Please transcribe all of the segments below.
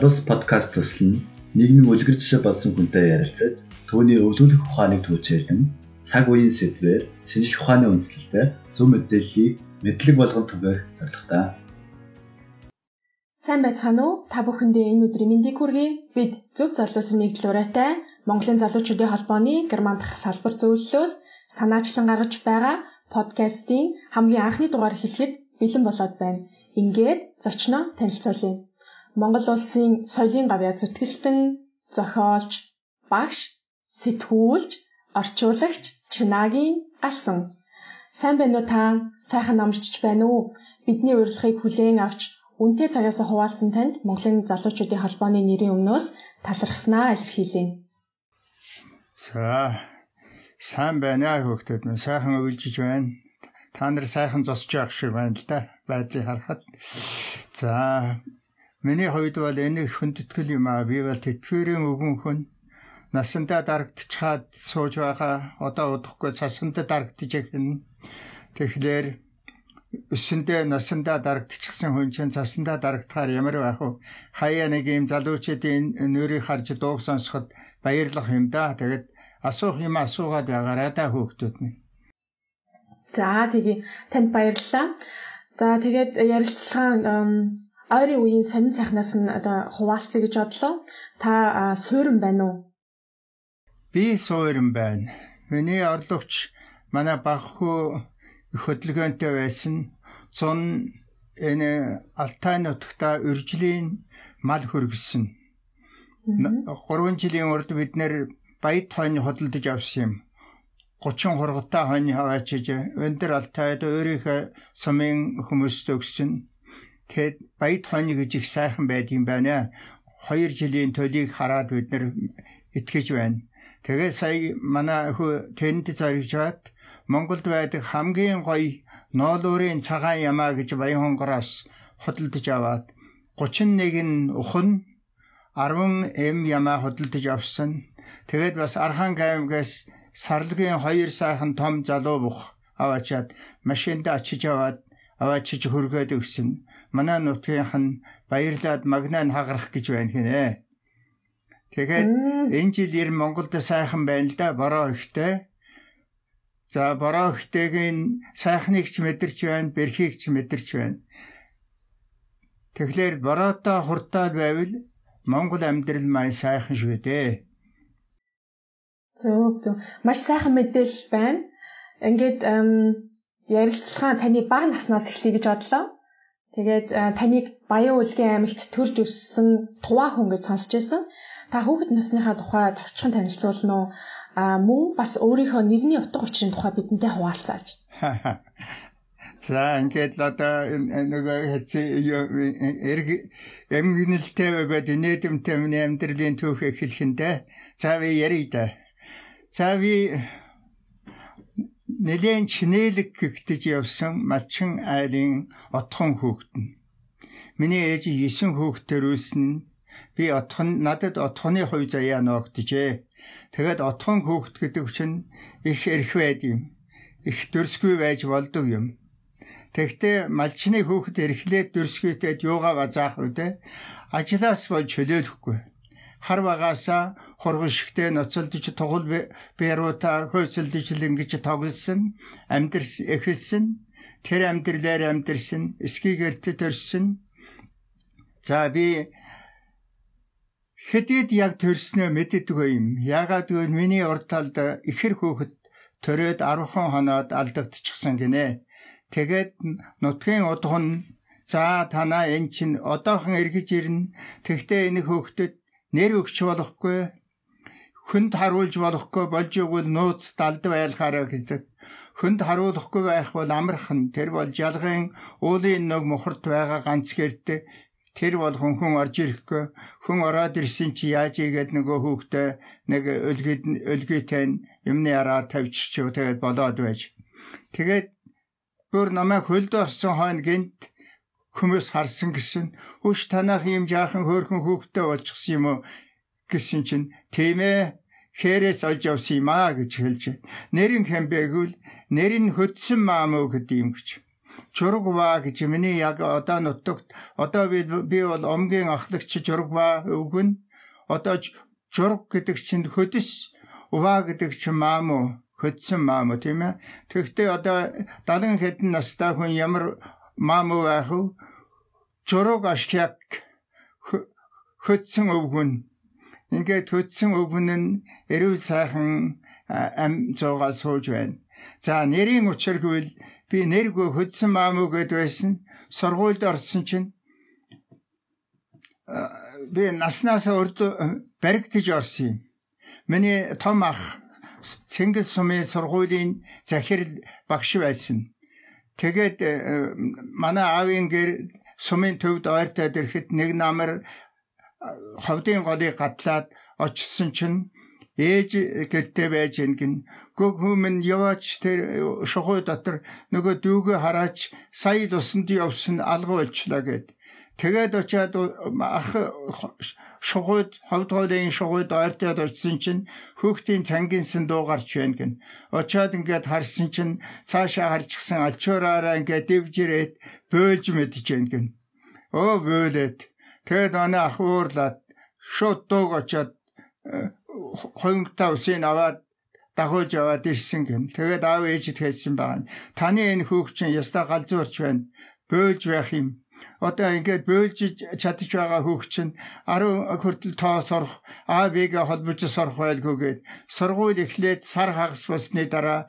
Залуус подкаст төсөл нь нийгмийн үлгэр жишээ болсон хүнтэй ярилцаж түүний өвлүүлэх ухааныг түүчээлэн цаг үеийн сэдвээр шинжлэх ухааны үндслэлтэй зөв мэдээллийг мэдлэг болгон түгээх зорилготой. Сайн байцгаана уу? Та бүхэндээ энэ өдрийн мэндийг хүргэе. Бид зөв залуусын нэгдэл ураатай Монголын залуучуудын холбооны Герман дахь салбар зөвлөлөөс санаачлан гаргаж байгаа подкастын хамгийн анхны дугаар хэлэхэд бэлэн болоод байна. Ингээд зочноо танилцуулъя. Монгол улсын соёлын гавьяа зүтгэлтэн зохиолч, багш, сэтгүүлч, орчуулагч Чинагийн галсан. Сайн байна уу та? Сайхан намжиж байна уу? Бидний урилгыг хүлээн авч үнтэй цагаас хуваалцсан танд Монголын залуучуудын холбооны нэрийн өмнөөс талархснаа илэрхийлье. За сайн байна аа хөөхтөд минь сайхан уйлжиж байна. Та нар сайхан зосч явах шиг байна л да. Байдлыг харахад. За Миний хувьд бол энэ хүндэтгэл юм аа. Би бол тэтгэврийн өгөнхөн насандаа дарагдчихад сууж байгаа. Одоо удахгүй цасандаа дарагдчих юм. Тэгэхээр өсөндөө насандаа дарагдчихсан хүн чинь цасандаа дарагдахаар ямар байх вэ? Хаяа нэг юм залуучуудын нөрийг харж дууг сонсоход баярлах юм да. Тэгэд асуух юм асуугаад байгаараа та хөөхтүүд минь. За тэгээ танд баярлалаа. За тэгээд ярилцлагаа ойрын үеийн сонин сайхнаас нь одоо хуваалцъя гэж бодлоо. Та суурин байна уу? Би суурин байна. Миний орлогч манай багху хөдөлгөөнтэй байсан цон энэ Алтай нутагта үржлийн мал хөргөсөн. 3 жилийн урд бид нэр баяд хойно хөдөлдөж авсан юм. 30 хургатай хойно хаваачиж энэ төр Алтайд өөрийнхөө сумын хүмүүст өгсөн Тэгэд Баяд хооны гэж их сайхан байд юм байна. 2 жилийн төлийг хараад бид нэр итгэж байна. Тэгээ сая манай хөө тэнд зоригжоод Монголд байдаг хамгийн гоё ноолуурын цагаан ямаа гэж Баянхонгороос худалдаж аваад 31 нь ухан 10 эм ямаа худалдаж авсан. Тэгээд бас Архангаймгаас сарлагын хоёр сайхан том залуу бух аваачаад машинд очиж аваад аваачиж хөргөөд өгсөн манай нутгийнх нь баярлаад магнаа хагарах гэж байна гинэ. Тэгэхээр энэ жил ер Монголд сайхан байна л да бороо ихтэй. За бороо ихтэйгийн сайхныг ч мэдэрч байна, бэрхийг ч мэдэрч байна. Тэгэхээр бороотой хурдтай байвал Монгол амьдрал маань сайхан шүү дээ. Зөв зөв. Маш сайхан мэдээлэл байна. Ингээд ярилцлага таны бага наснаас эхлэе гэж бодлоо. Тэгээд таныг Баян Улгийн аймагт төрж өссөн туваа хүн гэж сонсч байсан. Та хүүхэд насныхаа тухай товчхон танилцуулна уу? Аа мөн бас өөрийнхөө нэрний утга учирын тухай бидэнтэй хуваалцаач. За ингээд л одоо нөгөө эрг эмгэнэлтэй байгаад инээдэмтэй миний амьдралын түүх эхлэхэндээ цаавь ярий да. Цаавь нэлээд чинэлэг гэгтэж явсан малчин айлын отхон хөөгт нь. Миний ээж 9 хөөгтөрүүлсэн нь би отхон надад отхоны хувь заяа ноогджээ. Тэгэд отхон хөөгт гэдэг чинь их эрх байд юм. Их дөрсгүй байж болдог юм. Тэгтээ малчны хөөгт эрхлээд дөрсгүйтэд юугаа заах үү те? Ажлаас бол чөлөөлөхгүй хар багааса хургшигтэй ноцолдож тугал бэруута хөөсөлдөж ингэж тоглосон амьдрс эхэлсэн тэр амьдралаар амьдрсан эсгийгээр төрсөн за би хэдийд яг төрснөө мэддэг юм ягаад гэвэл миний урд талд ихэр хөөхд төрөөд 10 хоноод алдагдчихсан гинэ тэгээд нутгийн удах нь За танаа эн чин одоохон эргэж ирнэ. Тэгтээ энэ хөөхдөд нэр өгч болохгүй хүнд харуулж болохгүй болж өгвөл нууц далд байлахаараа гэдэг. Хүнд харуулахгүй байх бол амархан тэр бол жалгын уулын нэг мохорт байгаа ганц гэрт тэр бол хүн хүн орж ирэхгүй хүн ороод ирсэн чи яаж игээд нөгөө хүүхдээ нэг өлгөд өлгөтэй юмны араар тавьчих чив тэгээд болоод байж тэгээд бүр намайг хөлд орсон хойно гинт хүмүүс харсан гэсэн хөш танах юм жаахан хөөрхөн хөөхтэй болчихсон юм уу гэсэн чинь тийм ээ хээрээс олж авсан юм аа гэж хэлж нэрийн хэмбэгүүл нэр нь хөдсөн маамуу гэдэг юм гэж Жургва гэж миний яг одоо нутагт одоо би би бол омгийн ахлагч жургва өгөн одоо жург гэдэг чинь хөдөс уваа гэдэг чинь маамуу хөдсөн маамуу тийм ээ тэгвэл одоо 70 хэдэн настай хүн ямар мамуаху чурууг ашхиак хөдсөн өвгөн ингээд хөдсөн өвгөн нь эрүүл сайхан ам цогаа сууж байна. За нэрийн учир гэвэл би нэргүй хөдсөн маамуу гэд байсан. Сургуульд орсон чинь би наснаас өрд баригдж орсон юм. Миний том ах Цэнгэл сумын сургуулийн захирал багш байсан. Тэгээд э, манай аавын гэр сумын төвд ойртоод ирэхэд нэг намар э, ховдын голыг гадлаад очсон чинь ээж гэртээ байж ингэн гүг хүмүн яваач тэр э, шохой дотор нөгөө дүүгээ хараач сая л усанд явсан алга болчлаа гэд тэгээд очиад ах шугууд ховд хоолын шугууд ойртоод очисон чинь хүүхдийн цангинсэн дуу гарч байна гэн. Очоод ингээд харсан чинь цаашаа харчихсан алчуураараа ингээд дивжирээд бөөлж мэдэж байна гэн. Өө бөөлээд тэгэд оноо ахуурлаад шууд дууг очоод э, хойнгтаа үсийн аваад дагуулж яваад ирсэн гэн. Тэгээд аав ээжид хэлсэн байгаа. Таны энэ хүүхчин ястаа галзуурч байна. Бөөлж байх юм одоо ингээд бөөлж чадчих байгаа хөх чинь 10 хүртэл тоос орох АВ-г холбож сорох байлгүй гээд сургууль эхлээд сар хагас болсны дараа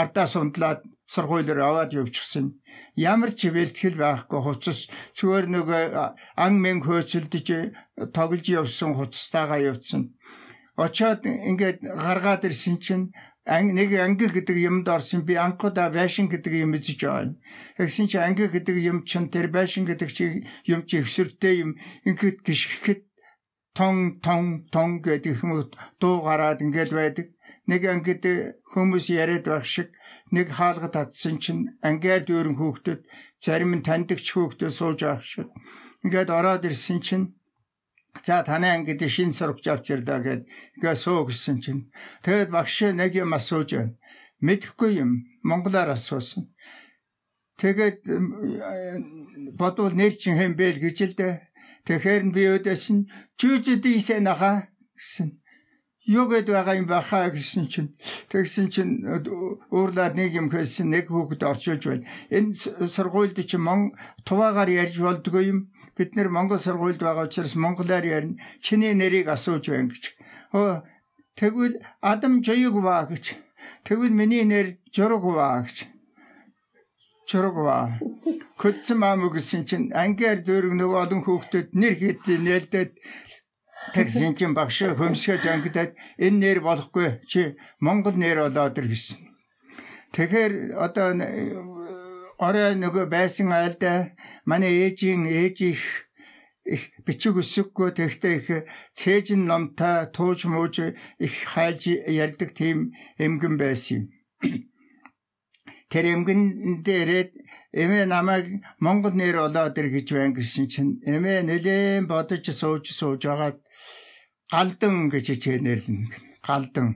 ардаас унтлаад сургуулиор аваад явчихсан. Ямар ч бэлтгэл байхгүй хувцас зүгээр нөгөө ан мен хөөсөлдөж э, тоглож явсан хувцастайгаа явцсан. Очоод ингээд гаргаад ирсэн чинь нэг анги гэдэг юмд орсон би анкуда байшин гэдэг юм эзэж байна. Тэгсэн чи анги гэдэг юм чин тэр байшин гэдэг чи юм чи өвсөртэй юм ингээд гიშгэхэд тон тон тон гэдэг юм дуу гараад ингээд байдаг. Нэг ангид хүмүүс яриад байх шиг нэг хаалга татсан чинь ангиар дүүрэн хөөхдөд зарим нь таньдагч хөөхдөд сууж авах шиг. Ингээд ороод ирсэн чинь За танай ангид шинэ сурагч авч ирлээ гэд ингээ суу гэсэн чинь тэгэд багш нэг юм асууж байна. Мэдхгүй юм монголоор асуусан. Тэгээд э, бодвол нэр чинь хэм бэ гэж л дээ. Тэгэхээр би өдөөс нь жүжид ийсэн аха гэсэн. Юу гэд байгаа юм баха гэсэн чинь тэгсэн чинь э, уурлаад нэг юм хэлсэн нэг хүүхэд орчуулж байна. Энэ сургуульд чинь мон туваагаар ярьж болдгоо юм бид нэр Монгол сургуульд байгаа учраас монголоор ярина. Чиний нэрийг асууж байна гэж. Хөө тэгвэл Адам Жуйгва гэж. Тэгвэл миний нэр Жургва гэж. Жургва. Хөдсөн маам гэсэн чинь ангиар дөрөв нөгөө олон хүүхдүүд нэр хэд нээлдээд таксин чинь багш хөмсгөө зангидаад энэ нэр болохгүй чи Монгол нэр болоод ир гэсэн. Тэгэхээр одоо орой нөгөө байсан айлдаа манай ээжийн ээж их их бичиг өсөхгүй тэгтээ их цээж номтой тууж мууж их хайж ярьдаг тийм эмгэн байсан юм. Тэр эмгэн дээрээ эмээ намайг Монгол нэр болоод ир гэж байна гэсэн чинь эмээ нэлээд бодож сууж сууж байгаад галдан гэж хичээнэрлэн галдан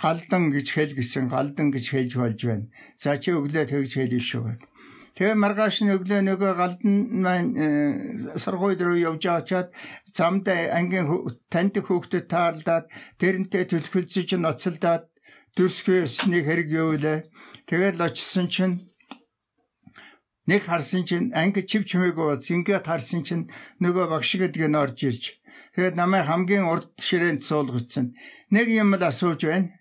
галдан гэж хэл гэсэн галдан гэж хэлж болж байна. За чи өглөө тэгж хэлнэ шүү гэв. Тэгээ маргааш нь өглөө нөгөө галдан маань э, сургууль руу явж очиад замд ангийн танд хүүхдэд таарлаад тэрнтэй төлөвлөж ноцолдоод дүрсгэсний хэрэг явуулаа. Тэгэл очисон чинь нэг харсан чинь анги чив чимээгүй зингээд харсан чинь нөгөө багш гэдэг нь орж ирж тэгээд намайг хамгийн урд ширээнд суулгацсан нэг юм л асууж байна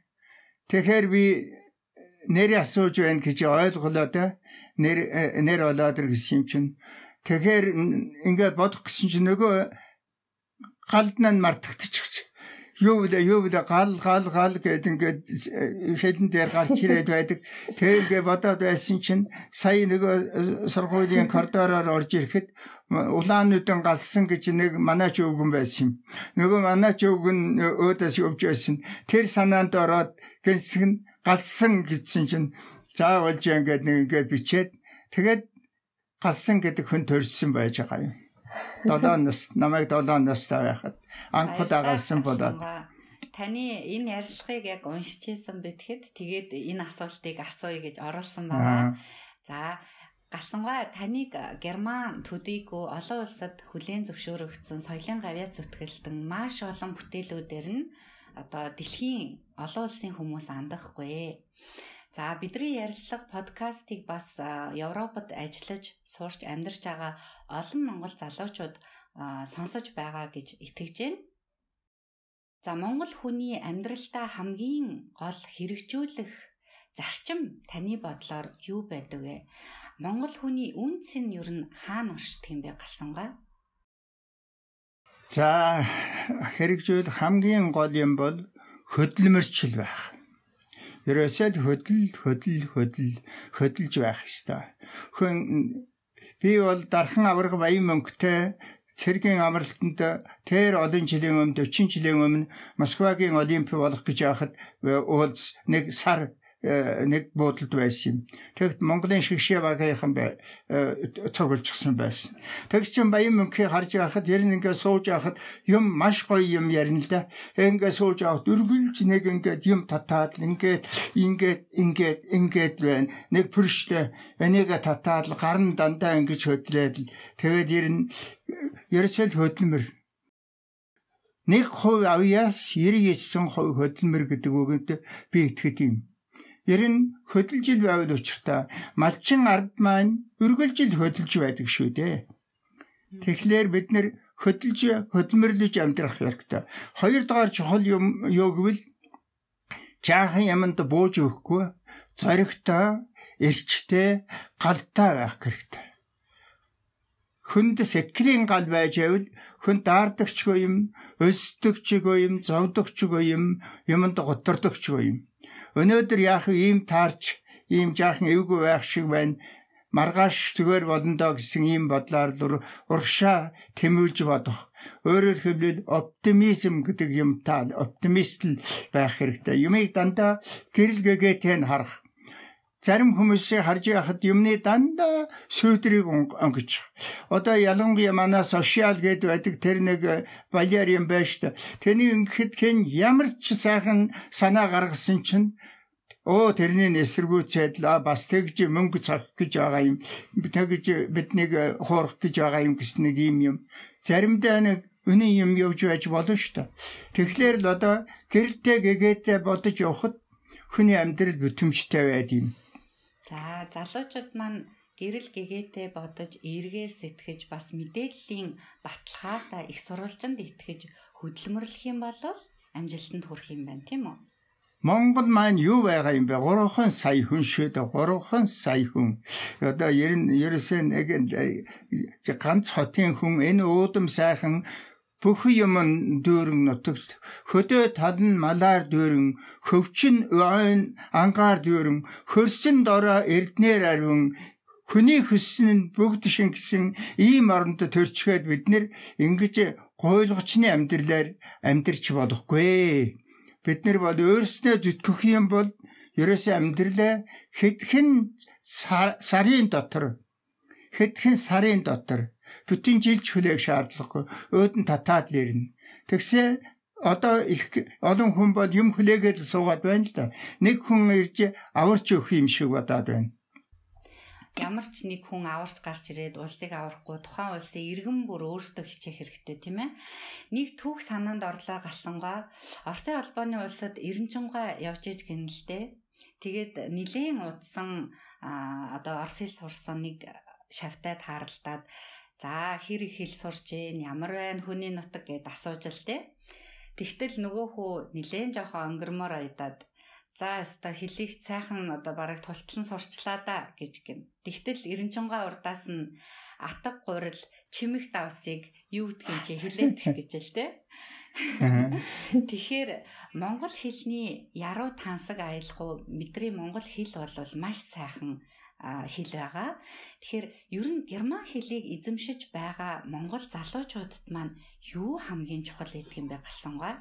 Тэгэхээр би нэр асууж байна гэж ойлголоо да. Нэр э, нэр болоод ир гэсэн чинь тэгэхээр ингээд бодох гэсэн чинь нөгөө галд нь мартагдчихчих юу вэ юу вэ гал гал гал гэд ингээд э, шилэн дээр гарч ирээд байдаг. Тэгээ ингээд бодоод байсан чинь сая нөгөө э, сургуулийн коридороор орж ирэхэд улаан нүдэн галсан гэж нэг манаач өвгөн байсан юм. Нөгөө манаач өвгөн э, өөдөөс явж байсан. Тэр санаанд ороод гэнсэг нь галсан гэсэн чинь заавалж ингээд нэг ингээд бичээд тэгээд галсан гэдэг хүн төрсэн байж байгаа юм. 7 нас намайг 7 настай байхад анхуд агаалсан болоод таны энэ ярилцлагыг яг уншиж исэн бэтгэд тэгээд энэ асуултыг асууя гэж оруулсан байна. За Галсангаа таныг Герман төдийгүй олон улсад хүлээн зөвшөөрөгдсөн соёлын гавьяас зүтгэлтэн маш олон бүтээлүүдээр нь одоо дэлхийн олон улсын хүмүүс андахгүй. За бидний ярилцлага подкастыг бас Европод ажиллаж, суурч амьдарч байгаа олон монгол залуучууд сонсож байгаа гэж итгэж байна. За монгол хүний амьдралдаа хамгийн гол хэрэгжүүлэх зарчим таны бодлоор юу байдаг вэ? Монгол хүний үнц нь ер нь хаана оршдог юм бэ галсангаа? За хэрэгжүүлэх хамгийн гол юм бол хөдөлмөрчл байх Ерөөсөө л хөдөл хөдөл хөдөл хөдөлж байх ёстой. Хөн би бол дархан авраг баян мөнгөтэй цэргийн амралтанд тэр олон жилийн өмнө 40 жилийн өмнө Москвагийн олимпи болох гэж яхад уулз нэг сар Э, нэг буудалд байсан юм. Тэгэд Монголын шигшээ багийнхан бай э, цогцолчихсан байсан. Тэг чин баян мөнхийг харж байхад ер нь ингээд сууж байхад юм маш гоё юм ярина л да. Ингээд сууж байхад үргэлж нэг ингээд юм татаад ингээд ингээд ингээд ингээд байна. Нэг пүрштэй энийг татаад гар нь дандаа ингэж хөдлээд тэгээд ер нь ерөөсөө л хөдлөмөр нэг хувь авьяас 99 хувь хөдөлмөр гэдэг үгэнд би итгэдэг юм. Ерэн хөдөлжил байвал учиртай малчин ард маань өргөлжил хөдөлж байдаг шүү дээ. Тэгэхээр бид нэр хөдөлж хөдөлмөрлөж амьдрах хэрэгтэй. Хоёр дахь чухал юм юу гэвэл жаахан юмд бууж өгөхгүй зоригтой, эрчтэй, галтай байх хэрэгтэй. Хүнд сэтгэлийн гал байж байвал хүн даардагчгүй юм, өсдөгчгүй юм, зовдөгчгүй юм, юмд готордогчгүй юм. Өнөөдөр яах вэ? Ийм таарч, ийм жаахан эвгүй байх шиг байна. Маргааш зүгээр болондоо гэсэн ийм бодлоор л урагшаа тэмүүлж бодох. Өөрөөр хэлбэл оптимизм гэдэг юмтай оптимист байх хэрэгтэй. Юмыг дандаа гэрэл гэгээтэй нь харах Зарим хүмүүсийг харж байхад юмны дандаа сүйдрийг өнгөж. Одоо ялангуяа манай сошиал гэд байдаг тэр нэг балиар э, юм байж та. Тэний ингэхэд хэн ямар ч сайхан санаа гаргасан чинь Оо тэрний эсэргүүцэдлээ бас тэгж мөнгө цах гэж байгаа юм. Тэгж биднийг э, хуурах гэж байгаа юм гэж нэг юм юм. Заримдаа нэг өнөө юм явж байж болно шүү дээ. Тэгэхээр л одоо гэрэлтэй гэгээд бодож явахад хүний амьдрал бүтэмжтэй байд юм. За залуучууд маань гэрэл гэгээтэй бодож эргээр сэтгэж бас мэдээллийн баталгаата их сурвалжинд итгэж хөдөлмөрлөх юм бол амжилтанд хүрэх юм байна тийм үү? Монгол маань юу байгаа юм бэ? 3 сая хүн шүүд 3 сая хүн. Одоо ер нь ерөөсөө нэг э, ганц хотын хүн энэ уудам сайхан бүх юм нь дүүрэн нутагт хөдөө тал нь малаар дүүрэн хөвчин ойн ангаар дүүрэн хөрсөн дороо эрднэр ариун хүний хөссөн нь бүгд шингэсэн ийм оронд төрчгээд бид нэр ингэж гуйлгочны амьдралаар амьдарч болохгүй бид нар бол өөрснөө зүтгэх юм бол ерөөсөө амьдралаа хэдхэн сарын дотор хэдхэн сарын дотор Бүтэн жилч хүлээх шаардлагагүй. Өөд нь татаад л ирнэ. Тэгсээ одоо их олон хүн бол юм хүлээгээд л суугаад байна л да. Нэг хүн ирж аварч өгөх юм шиг бодоод байна ямар ч нэг хүн аварч гарч ирээд улсыг аврахгүй тухайн улсын иргэн бүр өөрсдөө хичээх хэрэгтэй тийм ээ. Нэг түүх санаанд орлоо галсангаа Оросын холбооны улсад Эренчингаа явж иж гинэлтэй. Тэгээд нилийн удсан одоо Оросыг сурсан нэг шавтад харалтаад За хэр их хэл сурж ийн, ямар байна, хүний нутаг гэд асууж л тээ. Тэгтэл нөгөө хүү нилээн жоохон өнгөрмөр айдаад за өста хэлийг сайхан одоо бараг тултлан сурчлаа да гэж гин. Тэгтэл эренчонгаа урдаас нь атг гурил чимэг давсыг юу гэдгийг чи хэлээдэх гэж л тэ. Тэгэхээр монгол хэлний яруу тансаг аялахгүй мэдрий монгол хэл бол маш сайхан хэл байгаа. Тэгэхээр ер нь герман хэлийг эзэмшиж байгаа монгол залуучуудад маань юу хамгийн чухал гэдэг юм бэ галсангаар?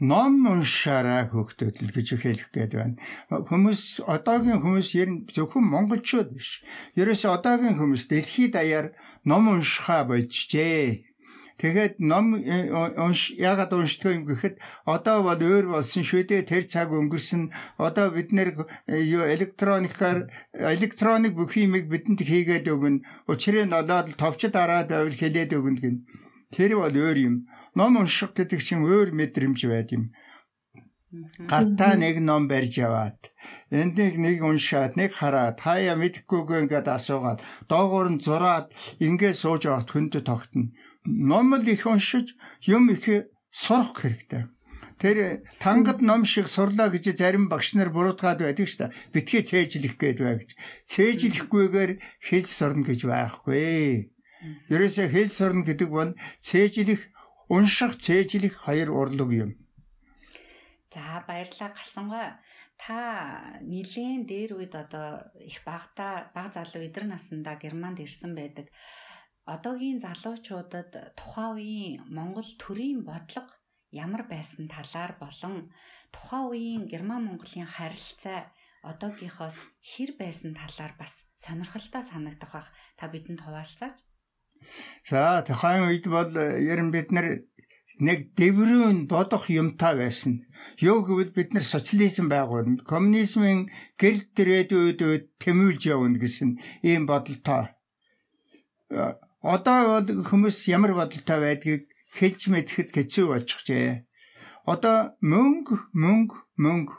ном уншаарай хөгтөд л гэж хэлэхэд байна. Хүмүүс одоогийн хүмүүс ер нь зөвхөн монголчууд биш. Ерөөсөө одоогийн хүмүүс дэлхийд даяар ном уншихаа болжжээ Тэгээд ном э, ягаад уншдаг юм гэхэд одоо бол өөр болсон шведээ тэр цаг өнгөрсөн одоо бид нэр э, электроникаар электроник бүх юмыг бидэнд хийгээд өгнө. Учрыг нь олоод товчд араад байвал хэлээд өгнө гин. Тэр бол өөр юм. Ном унших гэдэг чинь өөр мэдрэмж байд юм. Гартаа нэг ном барьж яваад эндийг нэг уншаад нэг хараад хаяа мэдхгүйгээ ингээд асуугаад доогоор нь зураад ингээд сууж авахт хүнд тогтно номл их уншиж юм их сурах хэрэгтэй. Тэр тангад ном шиг сурлаа гэж зарим багш нар буруутгаад байдаг шүү дээ. Битгий цээжлэх гээд бай гэж. Цээжлэхгүйгээр хэл сурна гэж байхгүй. Ерөөсөө хэл сурна гэдэг бол цээжлэх, унших, цээжлэх хоёр урлаг юм. За баярлалаа галсангой. Та нилийн дээр үед одоо их багта баг залуу өдр наснда Германд ирсэн байдаг одоогийн залуучуудад тухайн үеийн Монгол төрийн бодлого ямар байсан талаар болон тухайн үеийн Герман Монголын харилцаа одоогийнхоос хэр байсан талаар бас сонирхолтой санагдах бах та бидэнд хуваалцаач. За тухайн үед бол э, ер нь бид нар нэг дэврүүн бодох юмтай байсан. Юу гэвэл бид нар социализм байгуулна, коммунизмын гэрэл дээрээд өөдөө э, тэмүүлж явна гэсэн ийм бодолтой э, Одоо бол хүмүүс ямар бодолтой байдгийг хэлж мэдэхэд хэцүү болчихжээ. Одоо мөнгө, мөнгө, мөнгө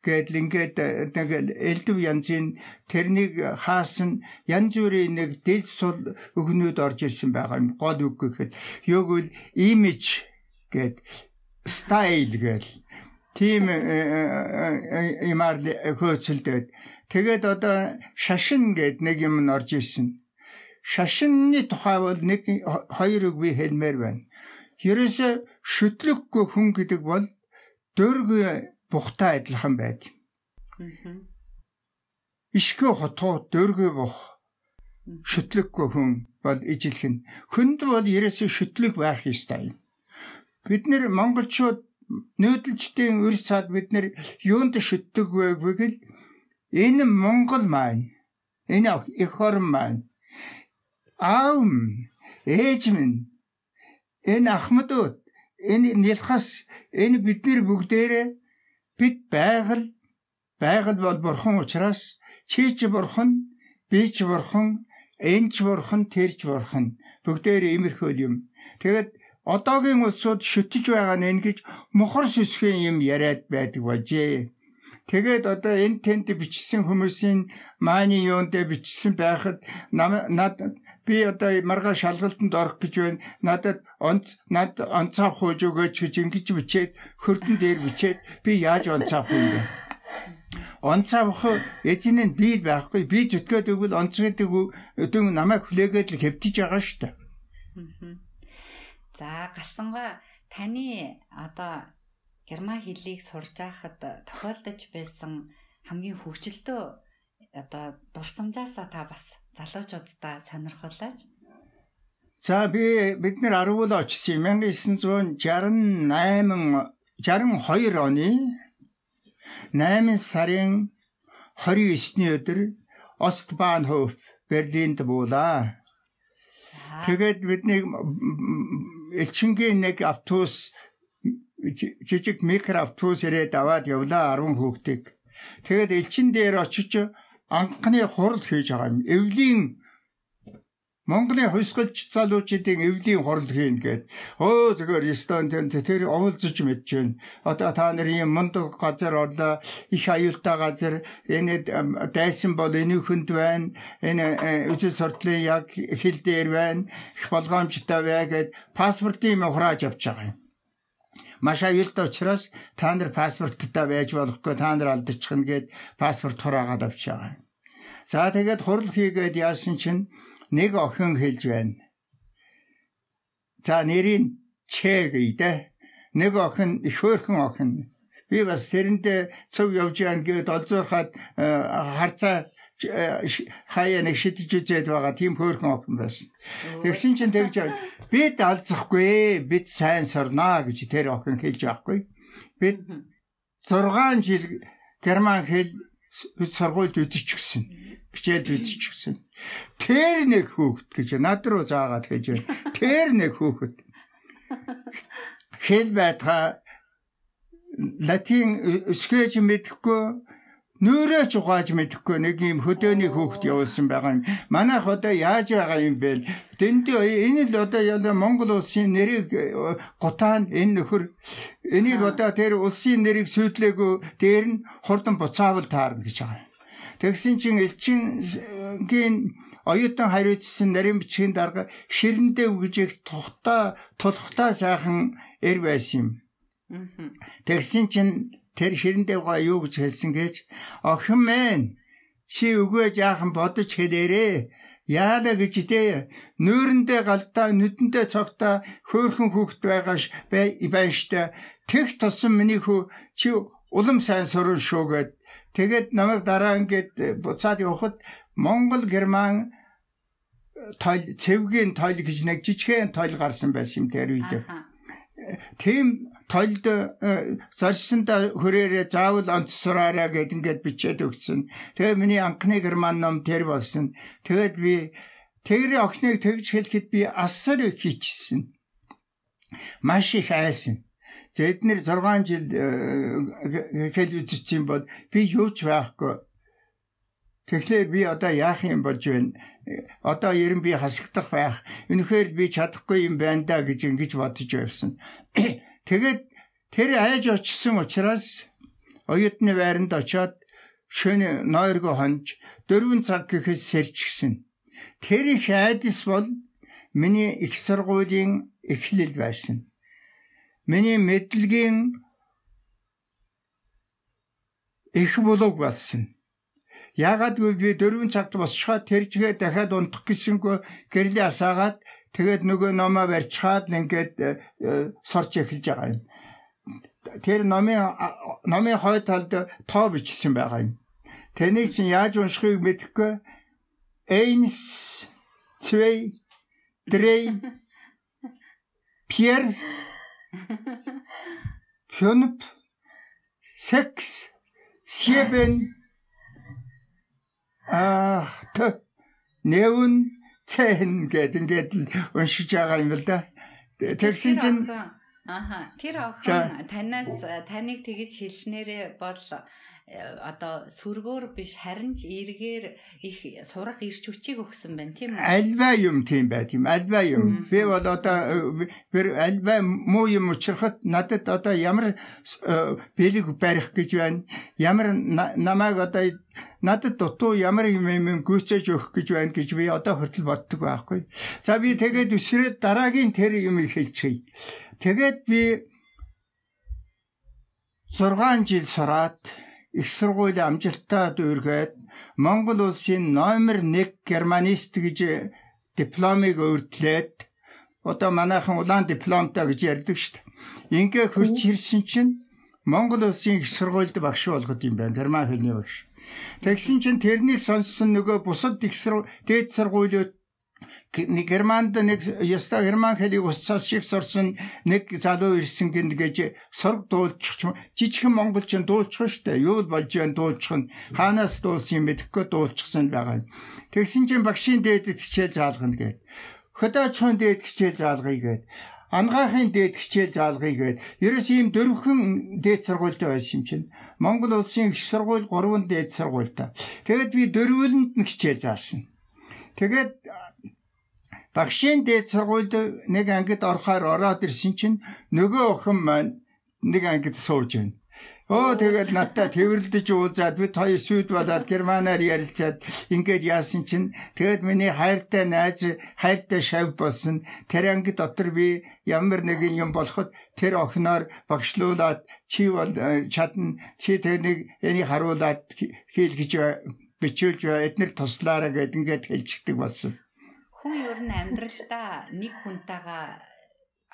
гэдэл ингээд тэгэл элдв янзын тэрнийг хаасан янз бүрийн нэг дэлс сул өгнүүд орж ирсэн байгаа юм. Гол үг гэхэд ёгвол имиж гэд стайл гэл тийм ямар э, э, э, хөөцөлдөд тэгээд одоо шашин гэд нэг юм орж ирсэн шашинны тухай бол нэг хоёр үг би хэлмээр байна. Ерөөсө шүтлэггүй хүн гэдэг бол дөрг бухтай адилхан байд. Ишгэ хотоо дөрг бух шүтлэггүй хүн бол ижилхэн. Хүнд бол ерөөсө шүтлэг байх ёстой юм. Бид нэр монголчууд нүүдэлчдийн үр цаад бид нэр юунд шүтдэг вэ гэвэл энэ Монгол маань энэ эх орн маань аав минь, ээж минь, энэ ахмадууд, энэ нэлхас, энэ бид нар бүгдээрээ бид байгаль байгаль бол бурхан учраас чи ч бурхан, би ч бурхан, энэ ч бурхан, тэр ч бурхан бүгдээрээ имерхөөл юм. Тэгэд одоогийн улсууд шүтэж байгаа нь ингэж мохор сүсгийн юм яриад байдаг бажээ. Тэгээд одоо энэ тент бичсэн хүмүүсийн мааны юунд бичсэн байхад над би одоо маргааш шалгалтанд орох гэж байна. Надад онц над онцаа хууж өгөөч гэж ингэж бичээд хөрдөн дээр бичээд би яаж онцаа хуу юм бэ? Онцаа хуу эзэн нь би байхгүй. Би зүтгээд өгвөл онцгийн дэгүү өдөн намайг хүлээгээд л хэвтэж байгаа шүү дээ. За галсанга таны одоо герман хэлийг сурж байхад тохиолдож байсан хамгийн хөвгчлөлтөө одоо дурсамжаасаа та бас залуучуудаа сонирхуулаач. За би бид нэр 10 бол очсон 1968 62 оны 8 сарын 29-ний өдөр Остбанхоф Берлинд буулаа. Тэгээд бидний элчингийн нэг автобус жижиг микроавтобус ирээд аваад явлаа 10 хүүхдийг. Тэгээд элчин дээр очиж анхны хурал хийж байгаа юм. Эвлийн Монголын хувьсгалч залуучуудын эвлийн хурал хийн гээд өө зөвөр ёстой тэн тэр уулзаж мэдж байна. Одоо та нарын мундаг газар орлоо их аюултай газар энэ дайсан бол энэ хүнд байна. Энэ үжил сортлын яг хил дээр байна. Их болгоомжтой бай гэд паспортын юм хурааж авч байгаа юм. Маш аюултай учраас та нар паспорттай байж болохгүй та нар алдчихна гэд паспорт хураагаад авч байгаа юм. За тэгээд хурал хийгээд яасан чинь нэг охин хэлж байна. За нэрийн Чэ гэдэг. Нэг охин их хөөрхөн охин. Би бас тэрэндээ цог явж яан гээд олзуурхаад э, харцаа э, хаяа нэг шидэж үзээд байгаа тийм хөөрхөн охин байсан. Тэгсэн чинь тэгж бид алзахгүй бид сайн сорноо гэж тэр охин хэлж байхгүй. Бид 6 жил герман хэл сургуульд үзчихсэн. Хичээлд үзчихсэн. Тэр нэг хөөхт гэж над руу заагаад гэж байна. Тэр нэг хөөхт. Хэл байтгаа латин өсгөөж э, мэдэхгүй нүрээ ч угааж мэдэхгүй нэг юм хөдөөний хөөхт явуулсан байгаа юм. Манайх одоо яаж байгаа юм бэ? Дэндээ энэ л одоо яла Монгол улсын нэрийг э, гутаан энэ нөхөр энийг одоо тэр улсын нэрийг сүйтлээгүү дээр нь хурдан буцаавал таарна гэж байгаа. Тэгсэн чинь элчингийн оюутан хариуцсан нарийн бичгийн дарга ширэндээ үгжих тухта тулхтаа сайхан эр байсан юм. Тэгсэн чинь тэр ширэндээ гоо юу гэж хэлсэн гэж охин минь чи өгөө жаахан бодож хэлээрээ Яалаа гэж дээ. Нүүрэндээ галдаа, нүдэндээ цогтаа хөөрхөн хүүхэд байгаа ш байна штэ. Тэгт тусан миний хүү чи улам сайн сурвал шүү гэд. Тэгээд намайг дараа ингээд э, буцаад явхад Монгол Герман э, тойл цэвгийн тойл гэж нэг жижигхэн тойл гарсан байсан юм тэр үед. Э, тийм тойлд э, зорьсонд хүрээрээ заавал онцсураараа гэд ингээд бичээд өгсөн. Тэгээ миний анхны герман ном тэр болсон. Тэгээд би тэр охиныг тэгж хэлэхэд би асар их хичсэн. Маш их айсан. Зэд нэр 6 жил хэл үзэж юм бол би юу ч байхгүй. Тэгэхээр би одоо яах юм болж байна? Одоо ерэн би хасагдах байх. Үнэхээр би чадахгүй юм байна да гэж ингэж бодож байсан. Тэгээд тэр айж очсон учраас оюутны байранд очоод шөнө нойрго хонж 4 цаг гэхэд сэрчгсэн. Тэр их айдас бол миний их сургуулийн эхлэл байсан. Миний мэдлэгийн их болог болсон. Яагаад гэвэл би 4 цагт босчихоо тэржгээ дахиад унтах гэсэнгөө гэрлийн асаагаад тэгээд нөгөө номоо барьчаад ингээд э, э, сорч эхэлж байгаа юм. Тэр номын номын хой талд тоо бичсэн байгаа юм. Тэнийг чинь яаж уншихыг мэдэхгүй. Эйнс, Цвей, Дрей, Пьер, Кёнп, Секс, Сьебен, Ах, Тэ, Неун, цэн гэд ингээд уншиж байгаа юм л да. Тэгсэн чинь Ааха. Тэр охин танаас таныг тэгж хэлснээрээ бол Э, одоо сүргээр биш харин ч эргээр их сурах ирч хүчийг өгсөн байна тийм үү? Альва юм тийм бай тийм альва юм. Би бол одоо э, бэр альва муу юм учрахад надад одоо ямар э, бэлэг барих гэж байна. Ямар намайг одоо надад дутуу ямар юм юм гүйцээж өгөх гэж байна гэж би одоо хүртэл боддог байхгүй. За би тэгээд өсрээд дараагийн тэр юм хэлчихье. Тэгээд би 6 жил сураад их сургуулийн амжилттай дүүргээд Монгол улсын номер 1 германист гэж дипломыг өртлээд одоо манайхан улаан дипломтой гэж ярьдаг шүү дээ. Ингээ хурж ирсэн чинь Монгол улсын их сургуульд багш болгод юм байна. Герман хэлний багш. Тэгсэн чинь тэрнийг сонссон нөгөө бусад их дээд сургуулиуд нэг германд нэг ёстой герман хэлийг уцаас шиг сурсан нэг залуу ирсэн гин гэж сург дуулчих юм жижигхэн монголч нь дуулчих штэ юу л болж байна дуулчих нь хаанаас дуулсан юм мэдэхгүй дуулчихсан байгаа тэгсэн чинь багшийн дээд хичээл заалгана гэд хөдөө чон дээд хичээл заалгая гэд ангаахын дээд хичээл заалгыг гээд ерөөс ийм дөрвөн дээд сургуультай байсан юм чинь Монгол улсын их сургууль гурван дээд сургуультай. Тэгээд би дөрвөлөнд нь хичээл заасан. Тэгээд Багшийн дээд сургуульд нэг ангид орохоор ороод ирсэн чинь нөгөө охин маань нэг ангид сууж байна. Оо тэгэл надтай тэрвэрлдэж уулзаад бид хоёр сүйд болоод германаар ярилцаад ингээд яасан чинь тэгэд миний хайртай найз хайртай шав болсон тэр анги дотор би ямар нэгэн юм болоход тэр охиноор багшлуулаад чи бол э, чадна чи тэрнийг энийг харуулаад хийл гэж бичүүлж эднэр туслаараа гэд ингээд хэлчихдэг болсон. Хүн ер нь амьдралдаа нэг хүнтэйгээ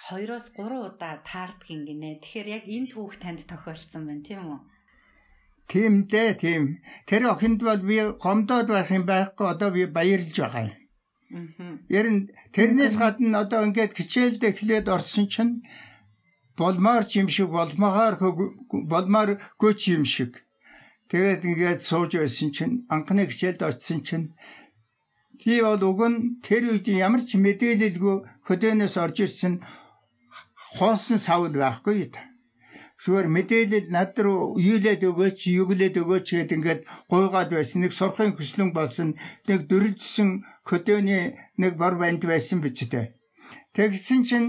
хоёроос гурван удаа таардаг юм гинэ. Тэгэхээр яг энэ түүх танд тохиолдсон байна тийм үү? Тийм дээ, тийм. Тэр охинд бол би гомдоод байх юм байхгүй одоо би баярлж байгаа юм. Аа. Ер нь тэрнээс гадна одоо ингээд хичээлдээ эхлээд орсон чинь болмоор ч юм шиг болмоогоор болмоор гүч юм шиг. Тэгээд ингээд сууж байсан чинь анхны хичээлд очсон чинь Тий бол уг нь тэр үед ямар ч мэдээлэлгүй хөдөөнөөс орж ирсэн хоосон савл байхгүй та. Зүгээр мэдээлэл над руу юулээд өгөөч, юглээд өгөөч гэд ингээд гуйгаад байсан нэг сурхын хөслөн болсон нэг дөрөлжсөн хөдөөний нэг бор банд байсан биз дээ. Тэгсэн чинь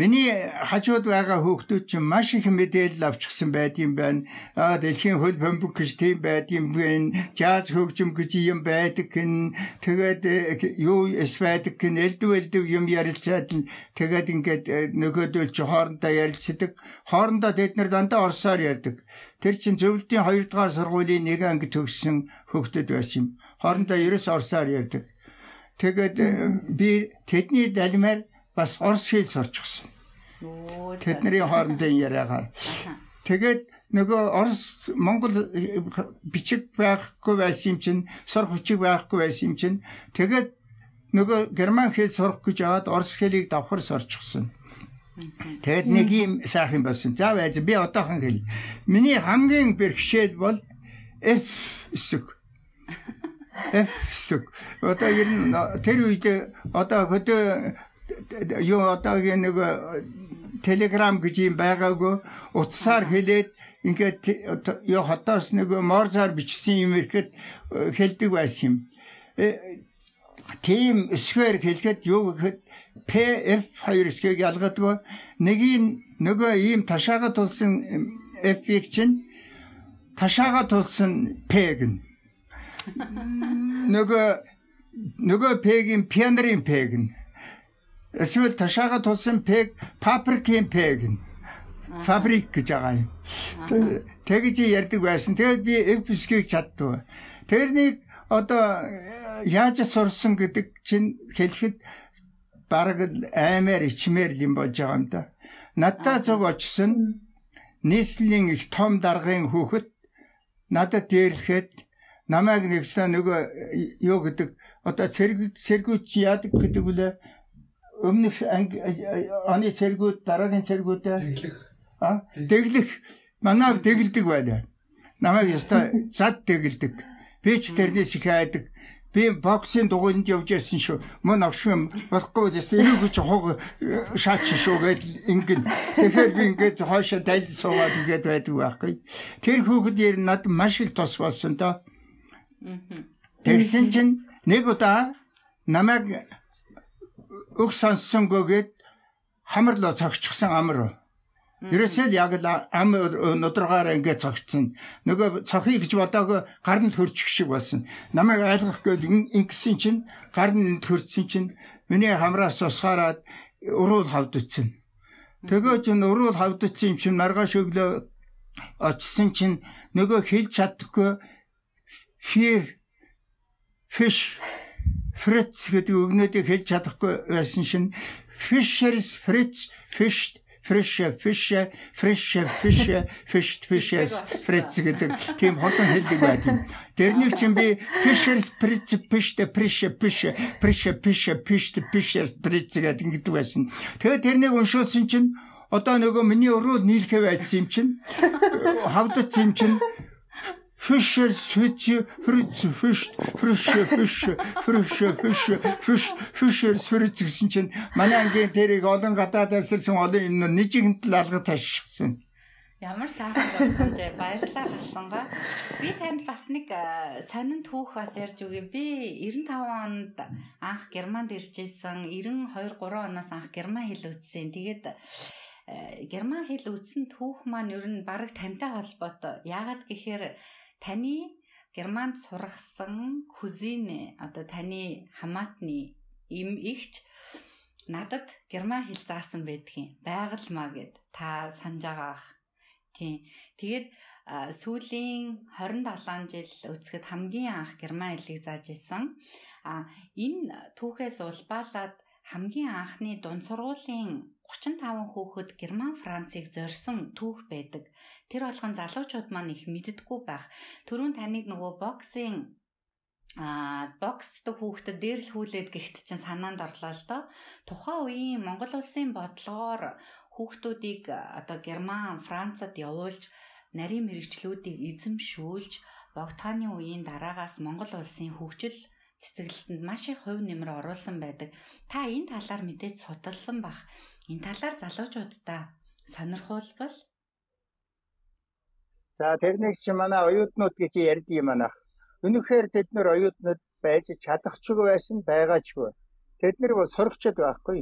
Миний хажууд байгаа хүүхдүүд чинь маш их мэдээлэл авчихсан байдığım байна. Аа дэлхийн хөл бөмбөг гэж тийм байдığım байна. Жаз хөгжим гэж юм байдаг гин. Тэгээд э, юу эс байдаг гин. Элдв элдв юм ярилцаад л тэгээд ингээд э, нөгөөдөл чи хоорондоо ярилцдаг. Хоорондоо тэд нар дандаа орсоор ярьдаг. Тэр чинь зөвлөлийн 2 дугаар сургуулийн нэг анги төгссөн хүүхдүүд байсан юм. Хоорондоо ерөөс орсоор ярьдаг. Тэгээд э, би тэдний далмаар бас орс хэл сурчихсан. Тэдний хоорондын яриагаар. Тэгээд нөгөө Орос Монгол бичиг байхгүй байсан юм чинь сурах хүчиг байхгүй байсан юм чинь тэгээд нөгөө герман хэл сурах гэж аваад орос хэлийг давхар сурчихсан. Тэгэд нэг юм сайхан болсон. За байж би одоохон хэл. Миний хамгийн бэрхшээл бол F хэсэг. F хэсэг. Одоо ер нь тэр үед одоо хөдөө юу одоогийн нэг э, Telegram гэж юм байгаагүй утсаар хэлээд ингээд юу хотоос нэг морзаар бичсэн юм ирэхэд э, хэлдэг байсан юм. Э, тийм эсвэл хэлэхэд юу гэхэд PF хоёр эсхийг ялгадгүй нэгийн нөгөө ийм ташаага тулсан F-ийг чинь ташаага тулсан P гэн. Нөгөө нөгөө P-ийн пионерийн P гэн эсвэл ташаага тусан пег паприкийн пег нь фабрик гэж байгаа юм. Тэгж ярьдаг байсан. Тэгээд би FSG-ийг чаддгүй. Тэрнийг одоо э, яаж сурсан гэдэг чинь хэлэхэд бараг аймаар ичмээр юм болж байгаа юм да. Надтай зөв очсон нийслэлийн их том даргын хүүхэд надад дээрлэхэд намайг нэгслээ нөгөө э, юу гэдэг одоо цэрэг цэргүүч яадаг гэдэг үлээ өмнөх э, э, оны цэргүүд дараагийн цэргүүдээ дэглэх а дэглэх манай дэглдэг байлаа намайг ёстой зад дэглдэг би ч тэрнээс их айдаг би боксын дугуйланд явж ирсэн шүү мөн авшим болохгүй гэсэн эрүүг чи хог э, шаач шүү гэд ингэн тэгэхээр би ингээд хойшоо дайлж суугаад ингээд байдаг байхгүй тэр хүүхэд ер нь над маш их тос болсон доо тэгсэн чинь нэг удаа намайг өг сонссонгөөгээд хамарлоо цогчсон амар. Ерөөсөө л яг л ам нодоргоор ингээд цогцсон. Нөгөө цохий гэж бодоагүй гар нь хөрчих шиг болсон. Намайг ойлгох гээд ингэсэн чинь гар нь төрсөн чинь миний хамраас тусгаараад уруул хавдчихсан. Тэгэж нь уруул хавдчихсан юм чинь маргааш өглөө очсон чинь нөгөө хэлж чаддаггүй fear fish Фриц гэдэг өгнөөдөө хэлж чадахгүй байсан шин Fisher's Fritz Fish Frische Fische Frische Fische Fish Fisher's Fritz гэдэг тийм хурдан хэлдэг байдаг. Тэрнийг чинь би Fisher's Fritz Fish Frische Fische Frische Fische Fish Fisher's Fritz гэдэг байсан. Тэгээ тэрнийг уншуулсан чинь одоо нөгөө миний өрөө нийлхэ байдсан юм чинь хавдц юм чинь Fische, Switche, Fritz, Fisch, Frische, Fische, Frische, Fische, Fisch, Fischer, Switch гэсэн чинь манай ангийн тэрийг олон гадаад асарсан олон юм нэгэн тал алга ташсан. Ямар сайхан болсон жаа баярлалаа галсангаа. Би танд бас нэг э, сонин түүх бас ярьж өгье. Би 95 онд анх Германд иржсэн, 92 3 оноос анх герман хэл үзсэн. Тэгээд э, герман хэл үзсэн түүх маань ер нь баг тантай холбоотой. Яагаад гэхээр таны Германд сургасан кузине одоо таны хамаатны им игч надад герман хэл заасан байдгийн байгалмаа гэд та санаж байгаах. Тийм. Тэгээд сүүлийн 27 жил өцгөд хамгийн анх герман хэлийг зааж исэн. А энэ түүхээс улбаалаад хамгийн анхны дунд сургуулийн 35 хүүхэд Герман Францыг зорьсон түүх байдаг. Тэр болгон залуучууд маань их мэддэггүй байх. Төрүн таныг нөгөө боксинг а боксдаг хүүхдэд дээр л хүлээд гихт чинь санаанд орлоо л доо. Тухайн үеийн Монгол улсын бодлогоор хүүхдүүдийг одоо Герман, Францад явуулж нарийн мэрэгчлүүдийг эзэмшүүлж богтааны үеийн дараагаас Монгол улсын хөгжил цэцгэлтэнд маш их хувь нэмэр оруулсан байдаг. Та энэ талаар мэдээж судалсан бах. Энэ талаар залуучуудаа сонирхуулбал За тэрнийг чи манай оюутнууд гэж ярьд юм анах. Үнэхээр тэд нэр оюутнууд байж чадах ч үгүй байсан байгаач. Тэд нар бол сурагчд байхгүй.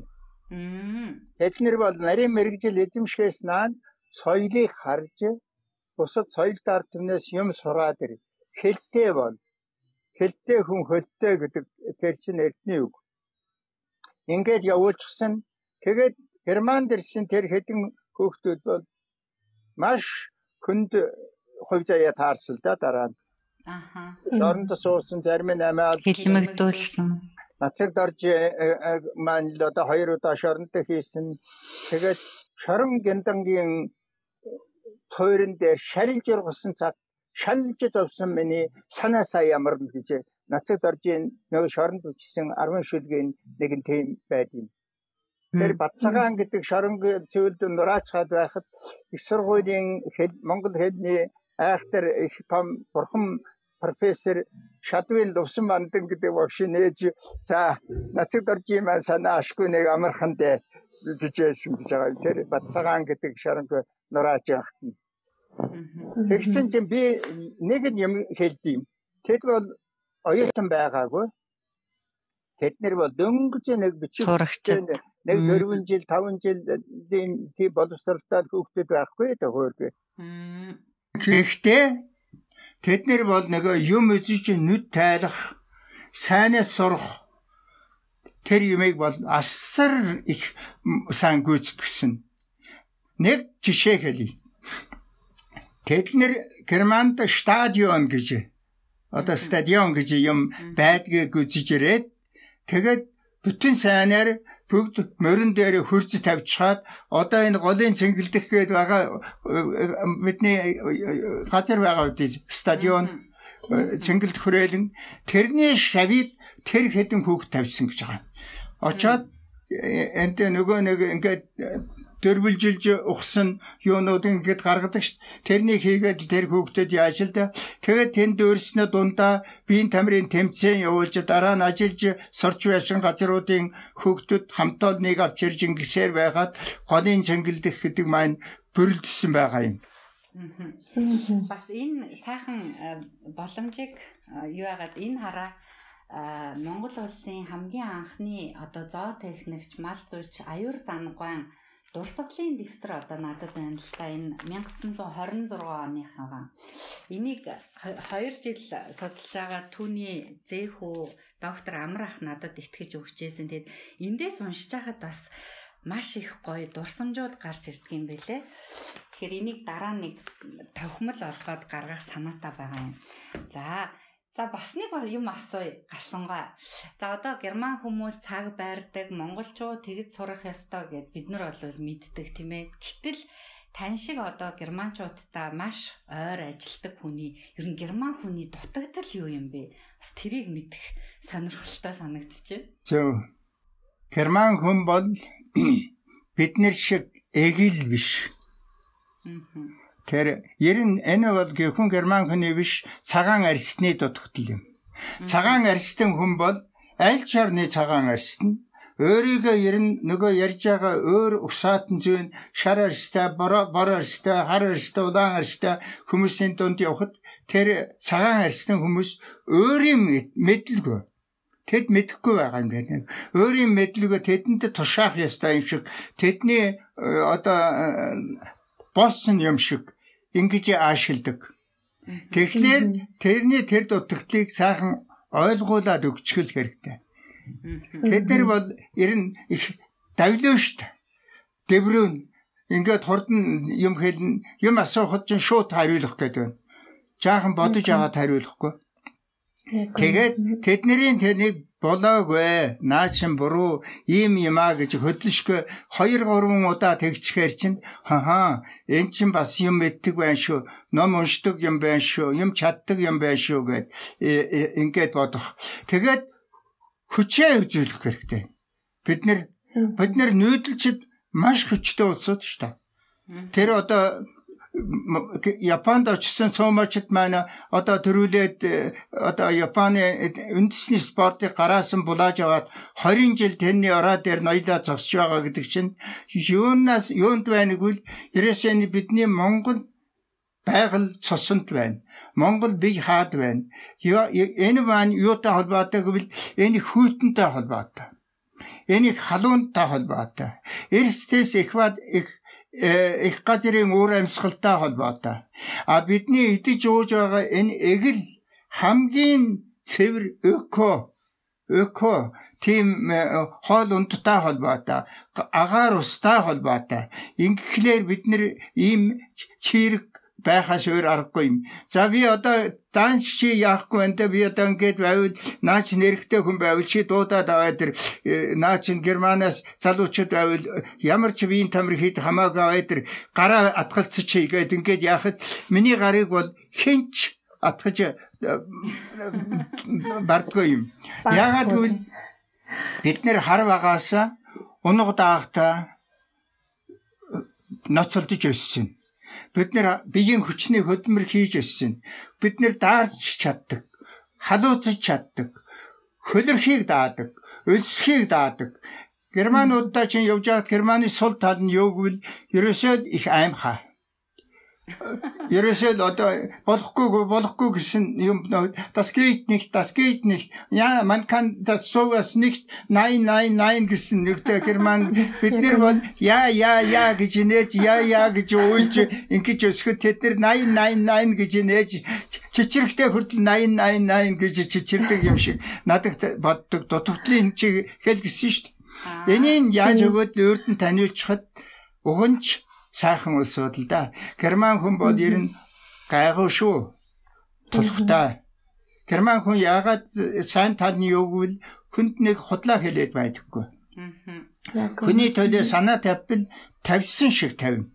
Тэд нар бол нарийн мэрэгжил эзэмшгээс наан соёлыг харж бусад соёл даар түмнээс юм сураад ир. Хилтэй бол хилтэй хүн хөлтэй гэдэг тэр чинь эртний үг. Ингээд явуулчихсан. Тэгээд Германд ирсэн тэр хэдэн хүүхдүүд бол маш хүнд хувь заяа таарсан да дараа нь. Аха. Дорнод суусан зарим нь амиад хэлмэгдүүлсэн. Нацаг дорж э, э, маань л одоо хоёр удаа шоронд хийсэн. Тэгээд шорон гиндангийн тойрон дээр шарилж ургасан цаг шаналж зовсон миний санаа сая ямар нь гэж э, нацаг доржийн нэг шоронд үчсэн 10 шүлгийн нэгэн тийм байд юм. Тэр Батцагаан гэдэг шоронг цэвэлд нураачаад байхад их сургуулийн хэл Монгол хэлний айхтар их том бурхан профессор Шатвил Лувсан Мандан гэдэг багш нээж за нацаг дорж юм санаа ашгүй нэг амархан дэ гэж хэлсэн гэж байгаа. Тэр Батцагаан гэдэг шоронг нураач байхад нь Тэгсэн чинь би нэг нь юм хэлдэм. Тэд бол оюутан байгаагүй. Тэд нар бол дөнгөж нэг бичиг хурагч Нэг 4 жил 5 жилийн э, тий боловсралтай хүүхдүүд байхгүй та хөөргүй. Гэхдээ тэд нар бол нөгөө юм үзэж нүд тайлах, сайнаас сурах тэр юмыг бол асар их сайн гүйцэтгэсэн. Нэг жишээ хэлье. Тэд нар Германд стадион гэж одоо стадион гэж юм байдгийг үзэж ирээд тэгээд Бүтэн сайнаар бүгд морин дээр хөрж тавьчихад одоо энэ голын цэнгэлдэх гээд байгаа э, э, бидний э, газар байгаа үдий стадион цэнгэлд хүрээлэн тэрний шавид тэр хэдэн хүүхд тавьсан гэж байгаа. Очоод энэ нөгөө нэг ингээд дөрвөлжилж ухсан юунууд ингээд гаргадаг шв. Тэрнийг хийгээд тэр хүүхдэд яаж л да. Тэгээд тэнд өөрснөө дундаа биеийн тамирын тэмцээн явуулж дараа нь ажиллаж сорч байсан газруудын хүүхдүүд хамтаа нэг авч ирж ингэсээр байгаад голын цэнгэлдэх гэдэг маань бүрэлдэсэн байгаа юм. Бас энэ сайхан э, боломжийг э, юу яагаад энэ хараа э, Монгол улсын хамгийн анхны одоо зоо техникч мал зүйч Аюур Зангуан Урсгалын дэвтэр одоо надад байна л та энэ 1926 оныхаа. Энийг 2 жил судалж байгаа түүний зэхүү доктор Амрах надад итгэж өгчээсэн. Тэгэд эндээс уншиж байхад бас маш их гоё дурсамжууд гарч ирдэг юм байлээ. Тэгэхээр энийг дараа нэг тохимол олгоод гаргах санаатай байгаа юм. За За бас нэг юм асууя галсангаа. За одоо герман хүмүүс цаг байрдаг, монголчууд тэгж сурах ёстой гэд бид нар бол мэддэг тийм ээ. Гэтэл тань шиг одоо германчуудтай маш ойр ажилдаг хүний ер нь герман хүний дутагдал юу юм бэ? Бас тэрийг мэдэх сонирхолтой санагдчихэ. Зөв. Герман хүн бол бид нар шиг эгэл биш. Аа Тэр ер нь энэ бол хүн герман хүний биш цагаан арьсны дутагдал юм. Цагаан арьстан хүн бол аль ч орны цагаан арьстан өөрийгөө ер нь нөгөө ярьж байгаа өөр усаатан зүйн шар арьстай, бороо бороо арьстай, хар арьстай, улаан арьстай хүмүүсийн дунд явхад тэр цагаан арьсны хүмүүс өөрийн мэдлгүй тэд мэдэхгүй байгаа юм байна. Өөрийн мэдлэгөө тэдэнд тушаах ёстой юм шиг тэдний э, одоо э, э, боссон юм шиг ингэж аашилдаг. Тэгэхээр тэрний тэр дутагдлыг сайхан ойлгуулад өгчихөл хэрэгтэй. Тэд нар бол ер нь их давлуушд дэврүүн ингээд хурдан юм хэлнэ юм асуухад чинь шууд хариулах гэдэг байна. Жаахан бодож аваад хариулахгүй. Тэгээд тэдний тэрний болоогүй наа чин буруу ийм юм аа гэж хөдөлшгүй 2 3 удаа тэгчихээр чинь хаа эн чин бас юм мэддэг байна шүү ном уншдаг юм байна шүү юм чаддаг юм байна шүү гэд э, э, ингээд бодох тэгээд хүчээ үзүүлэх хэрэгтэй бид нар бид нар нүүдэлчд маш хүчтэй улсууд шүү дээ тэр одоо Японд очсон цөмөчд маань э, одоо төрүүлээд э, одоо Японы э, үндэсний спортыг гараасан булааж аваад 20 жил тэрний ороо дээр ноёлоо зогсож байгаа гэдэг чинь юунаас юунд байна гэвэл ерөөсөө бидний Монгол байгаль цосонт байна. Монгол бие хаад байна. Энэ маань юутай холбоотой гэвэл энэ хүйтэнтэй холбоотой. Энийг халуунтай холбоотой. Эрсдээс эхвад их Э, их газрын өөр амьсгалтай холбоотой. А бидний идэж ууж байгаа энэ эгэл хамгийн цэвэр эко эко тийм э, хоол ундтай холбоотой агаар устай холбоотой. Ингэхлээр бид нэр ийм чирэг байхаас өөр аргагүй юм. За би одоо дан шишээ яахгүй байна те би одоо ингээд байвал наа чи нэрхтэй хүн байвал чи дуудаад аваа тэр э, наа чи германаас залуучууд байвал ямар ч биеийн тамир хийд хамаагүй аваа тэр гараа атгалцчих хийгээд ингээд яхад миний гарыг бол хинч атгаж э, бардгүй юм. Ягаад гэвэл бид нэр хар багаас унга даагта э, ноцолдож өссөн. Бид нэр биеийн хүчний хөдөлмөр хийж өссөн. Бид нэр даарч чаддаг. Халууцж чаддаг. Хөлөрхийг даадаг. Өлсхийг даадаг. Германуудаа чинь явж байгаад Германы сул тал нь юу гэвэл ерөөсөө их аимхаа Ерөөсөө л одоо болохгүй болохгүй гэсэн юм das geht nicht das geht nicht ja man kann das sowas nicht nein nein nein гэсэн нэгтэй герман бид нар бол я я я гэж нээж я я гэж үйлж ингэж өсгөд тэд нар 89 89 гэж нээж чичрэхтэй хүртэл 89 89 гэж чичэрдэг юм шиг надад боддог дутагдлын энэ чиг хэл гисэн шүү дээ. Энийг яаж өгөөд өрдөн таниулчихад өгөнч цаахан улсууд л да. Герман хүн бол ер нь гайгүй шүү. Тулхтай. Герман хүн яагаад сайн тал нь юугүй л хүнд нэг худлаа хэлээд байдаггүй. Хүний төлөө санаа тавьбал тавьсан шиг тавина.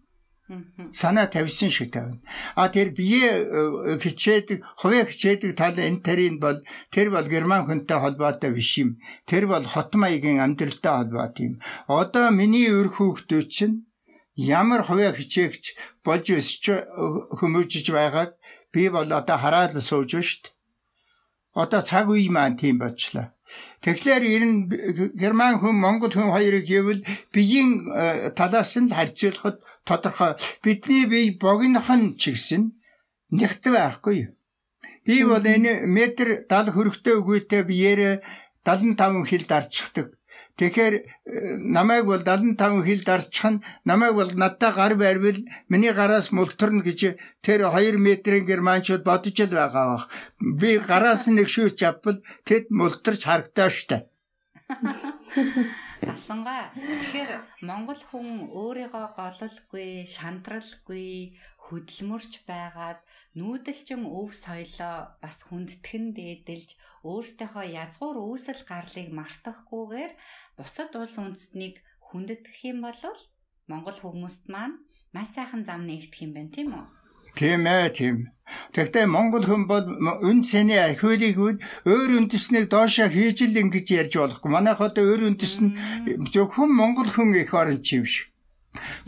Санаа тавьсан шиг тавина. А тэр бие э, э, хичээдэг, хувийн хичээдэг тал энэ тэрийн бол тэр бол герман хүнтэй холбоотой биш юм. Тэр бол хот маягийн амьдралтай холбоотой юм. Одоо миний өр хүүхдүүд чинь ямар хувиа хичээгч болж өсч хүмүүжж байгааг би бол одоо хараад л сууж штт. Одоо цаг үе маань тийм болчлаа. Тэгэхээр ер нь герман хүн монгол хүн хоёрыг гэвэл биеийн э, талаас нь харьцуулахад тодорхой бидний бие богиных нь чигсэн нэгт байхгүй юу? Би бол энэ метр 70 хөрөгтэй өгөөтэй биеэр 75 хил дарчихдаг Тэгэхээр э, намайг бол 75 хил дарсчих нь намайг бол надтай гар барьвал миний гараас мултарна гэж тэр 2 метрийн германчууд бодож л байгаа бах. Би гараас нь нэгшүүч авбал тэд мултарч харагдаа штэ. Асангаа. Тэгэхээр Монгол хүн өөрийгөө гололгүй, шантралгүй, хөдөлмөрч байгаад нүүдэлчин өв соёлоо бас хүндтгэн дээдэлж өөртөөхөө язгуур үүсэл гарлыг мартахгүйгээр бусад улс үндэстнийг хүндэтгэх юм бол Монгол хүмүүст маань маш сайхан зам нэгдэх юм байна тийм үү? Тийм ээ, тийм. Тэгвэл Монгол хүн бол үн сэний ахиурыг өөр үндэснийг доошоо хийж л ингэж ярьж болохгүй. Манайх одоо өөр үндэс нь зөвхөн монгол хүн их оронч юм шиг.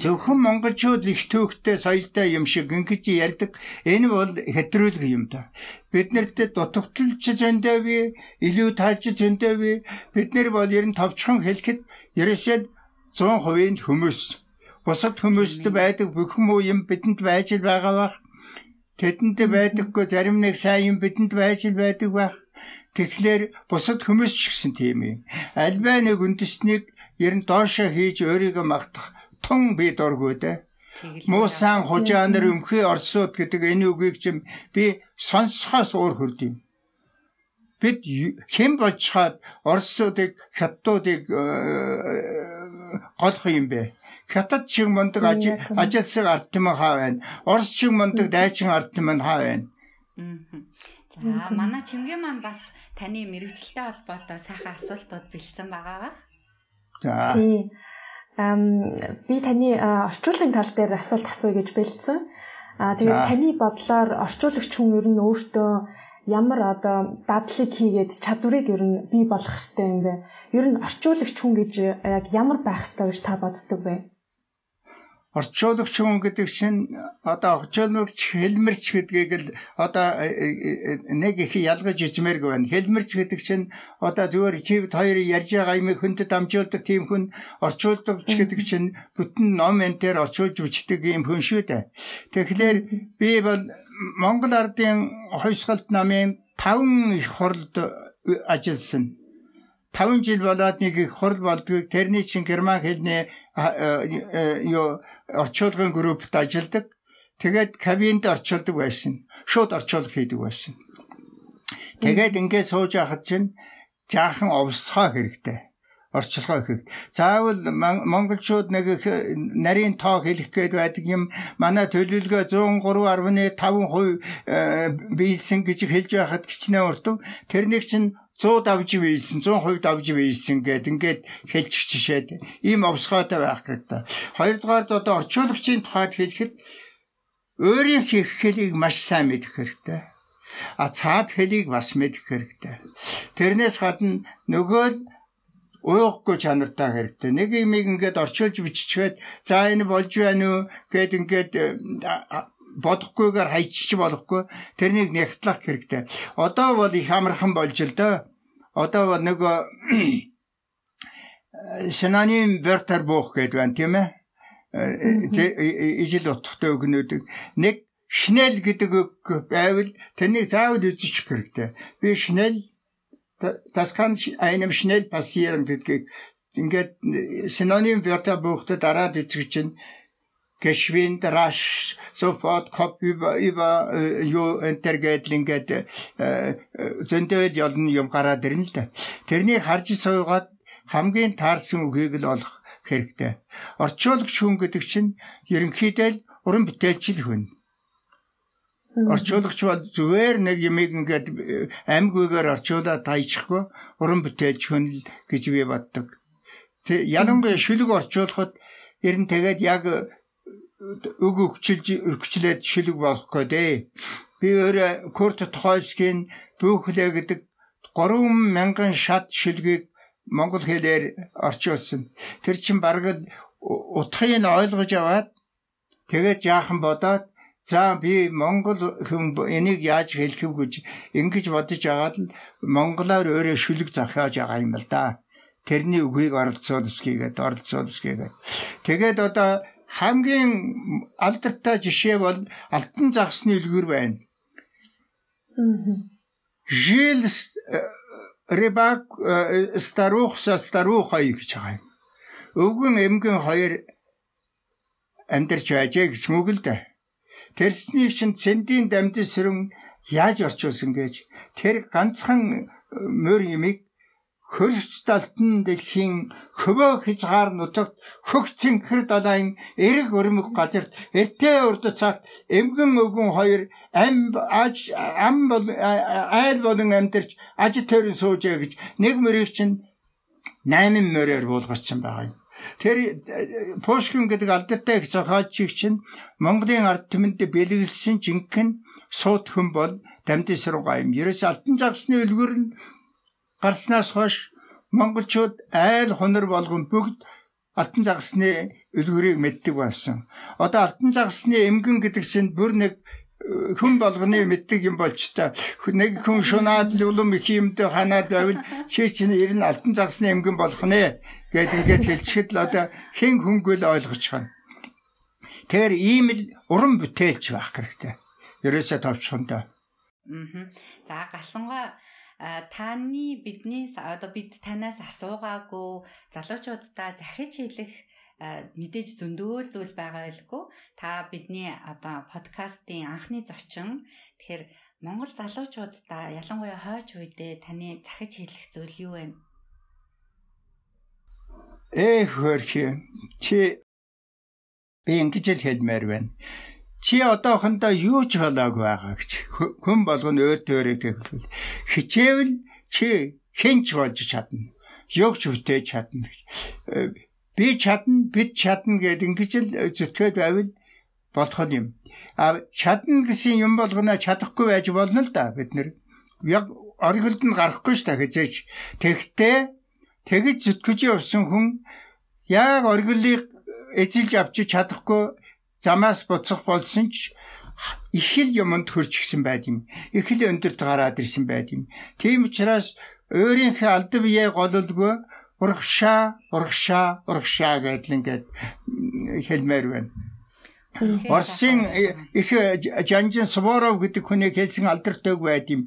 Зөвхөн монголчууд их төвхтэй соёлтой юм шиг ингэж ярьдаг. Энэ бол хэтрүүлэг юм да. Бид нарт дутагчилж зөндөө би, илүү тааж зөндөө би. Бид нар бол ер нь товчхон хэлэхэд ерөөсөө 100% хүмүүс бусад хүмүүст байдаг бүхэн муу юм бидэнд байж л байгаа бах. Тэдэнд байдаггүй зарим нэг сайн юм бидэнд байж л байдаг бах. Тэгэхээр бусад хүмүүс ч гэсэн тийм юм. Альваа нэг үндэснийг ер нь доошоо хийж өөрийгөө магтах тун би дурггүй дээ. Муусан хужаа нар өмхий орсууд гэдэг энэ үгийг чим би сонсохоос өөр хүрдэв бид хэн болчихад орсуудыг хаттуудыг э, э, э, голох юм бэ? хятад шиг мундаг ажилсаг ард түмэн хаа байна. Орос шиг мундаг дайчин ард түмэн хаа байна. За манай чимгийн маань бас таны мэрэгчлэлтэй холбоотой сайхан асуултууд бэлдсэн байгаа бах. За. Эм би таны орчуулагын тал дээр асуулт асууя гэж бэлдсэн. А тэгээд таны бодлоор орчуулагч хүн ер нь өөртөө ямар одоо дадлыг хийгээд чадварыг ер нь бий болгох хэрэгтэй юм бэ? Ер нь орчуулагч хүн гэж яг ямар байх хэрэгтэй гэж та боддог вэ? орчуулагч хүн гэдэг чинь э, одоо орчуулагч хэлмэрч гэдгийг л одоо э, э, нэг их ялгаж ижмээргүй байна. Хэлмэрч гэдэг чинь одоо зүгээр чивд хоёр ярьж байгаа юм хүндэд амжуулдаг тийм хүн орчуулагч гэдэг чинь бүтэн ном энтер орчуулж бичдэг юм хүн шүү дээ. Тэгэхээр би бол Монгол ардын хойсгалт намын 5 их хурлд ажилласан 50 жил болоод нэг их хурл болдгийг тэрний чин герман хэлний юу орчуулгын группт ажилладаг. Тэгээд кабинд орчуулдаг байсан. Шууд орчуулга хийдэг байсан. Тэгээд ингээд сууж байхад чинь жаахан овсгоо хэрэгтэй орчлохоо ихэд. Заавал монголчууд нэг их нарийн тоо хэлэх гээд байдаг юм. Манай төлөвлөгөө 103.5% э, биелсэн гэж хэлж байхад гिचнээ уртв. Тэрнийг чинь 100 давж бийлсэн 100% давж бийлсэн гэд ингээд хэлчих жишээд ийм овсгоотой байх хэрэгтэй. Хоёрдугаард одоо орчуулагчийн тухайд хэлэхэд өөрийн хийх хэлийг маш сайн мэдэх хэрэгтэй. А цаад хэлийг бас мэдэх хэрэгтэй. Тэрнээс гадна нөгөө л уухгүй чанартай хэрэгтэй. Нэг юм ингээд орчуулж биччихээд за энэ болж байна уу гэд ингээд э, бодохгүйгээр хайчиж болохгүй тэрнийг нэгтлэх хэрэгтэй. Одоо бол их амархан болж л доо. Одоо бол нөгөө э, синоним вертер буух гэдэг байна тийм ээ. Э, э, ижил утгатай өгнүүд нэг шнел гэдэг үг байвал тэрнийг заавал үзчих хэрэгтэй. Би шнел das kann einem schnell passieren гэдгийг ингээд синоним вертер буухтаа дараад үзчих чинь geschwind, rasch, sofort Kopf über, über, э, юу энтергетлингээд э, зөндөөл ялн юм гараад ирнэ л да. Тэрний харж суугаад хамгийн таарсан үгийг л олох хэрэгтэй. Орчуулагч хүн гэдэг чинь ерөнхийдөө л уран бүтээлчл хүн. Орчуулагч бол зүгээр нэг юмыг ингээд э, амьгүйгээр орчуулаад тайчихгүй уран бүтээлч хүн л гэж би боддог. Ялангуяа шүлэг орчуулахад ер нь тэгээд яг үг өгчилж өгчлээд шилэг болох гэдэг. Би өөрөө Курт Тхойскийн Бүхлэ гэдэг 3000 шат шилгийг монгол хэлээр орчуулсан. Тэр чин бараг утгыг нь ойлгож аваад тэгээд яахан бодоод за би монгол хүн энийг яаж хэлэх вэ гэж ингэж бодож агаад л монголоор өөрөө шүлэг захиаж байгаа юм л да. Тэрний үгийг оролцуулсгийгээд оролцуулсгийгээд тэгээд одоо хамгийн алдартай жишээ бол алтан загсны үлгэр байна. Жилс э, рыбак э, старух са старухай гэж байгаа юм. Өвгөн эмгэн хоёр амьдарч байжээ гэсэн үг л дээ. Тэрсний чинь цэндийн дамжин сэрэн яаж орчуулсан гэж тэр ганцхан э, мөр юмыг хөрш талтан дэлхийн хөвөө хязгаар нутагт хөх цэнхэр далайн эрэг өрмөг газарт эртээ урд цагт эмгэн мөгөн хоёр ам аж ам бол айл болон амьдэрч аж төрн суужээ гэж нэг мөрийг чинь 8 мөрөөр буулгацсан байгаа юм. Тэр э, Пушкин гэдэг алдартай их зохиолчиг чинь Монголын ард түмэнд бэлгэлсэн жинхэнэ сууд хүн бол Дамдын сургаа юм. Ерөөс алтан загсны үлгэр нь гарснаас хойш монголчууд айл хонор болгон бүгд алтан загасны үлгэрийг мэддэг болсон. Одоо алтан загасны эмгэн гэдэг чинь бүр нэг э, хүн болгоны мэддэг юм болж та нэг хүн шунаад л улам их юмд ханаад байвал чи чинь ер нь алтан загасны эмгэн болох нэ гэд ингээд хэлчихэд л одоо хэн хөнгөл ойлгож хана. Тэр ийм л уран бүтээлч байх хэрэгтэй. Ерөөсөө товчхон доо. Аа. За галсангаа таны биднээс одоо бид танаас асуугаагүй залуучуудаа захиж хэлэх мэдээж зөндөөл зүйл байгаа байлгүй та бидний одоо подкастын анхны зочин тэгэхээр Монгол залуучуудаа ялангуяа хойч үедээ таны захиж хэлэх зүйл юу вэ? Эх хөрхи чи би ингэж л хэлмээр байна чи одоохондоо юу ч болоог байгаа гэж хүн болгоно өөр төрөө гэвэл хичээвэл чи хинч болж чадна югч хөтэй чадна гэж би чадна бид чадна гэд ингэж л зүтгээд байвал болох юм а чадна гэсэн юм болгоно чадахгүй байж болно л да бид нэр яг оргилд нь гарахгүй ш та хязээч тэгтээ тэгж зүтгэж явсан хүн яг оргилыг эзэлж авчиж чадахгүй замаас буцах болсон ч ихэл юмд хөрж гисэн байд юм. Ихэл өндөрт гараад ирсэн байд юм. Тийм учраас өөрийнхөө алдар бие гололгүй урагшаа, урагшаа, урагшаа гэдэл ингээд хэлмээр байна. Орсын их Жанжин Суворов гэдэг хүний хэлсэн алдартай байд юм.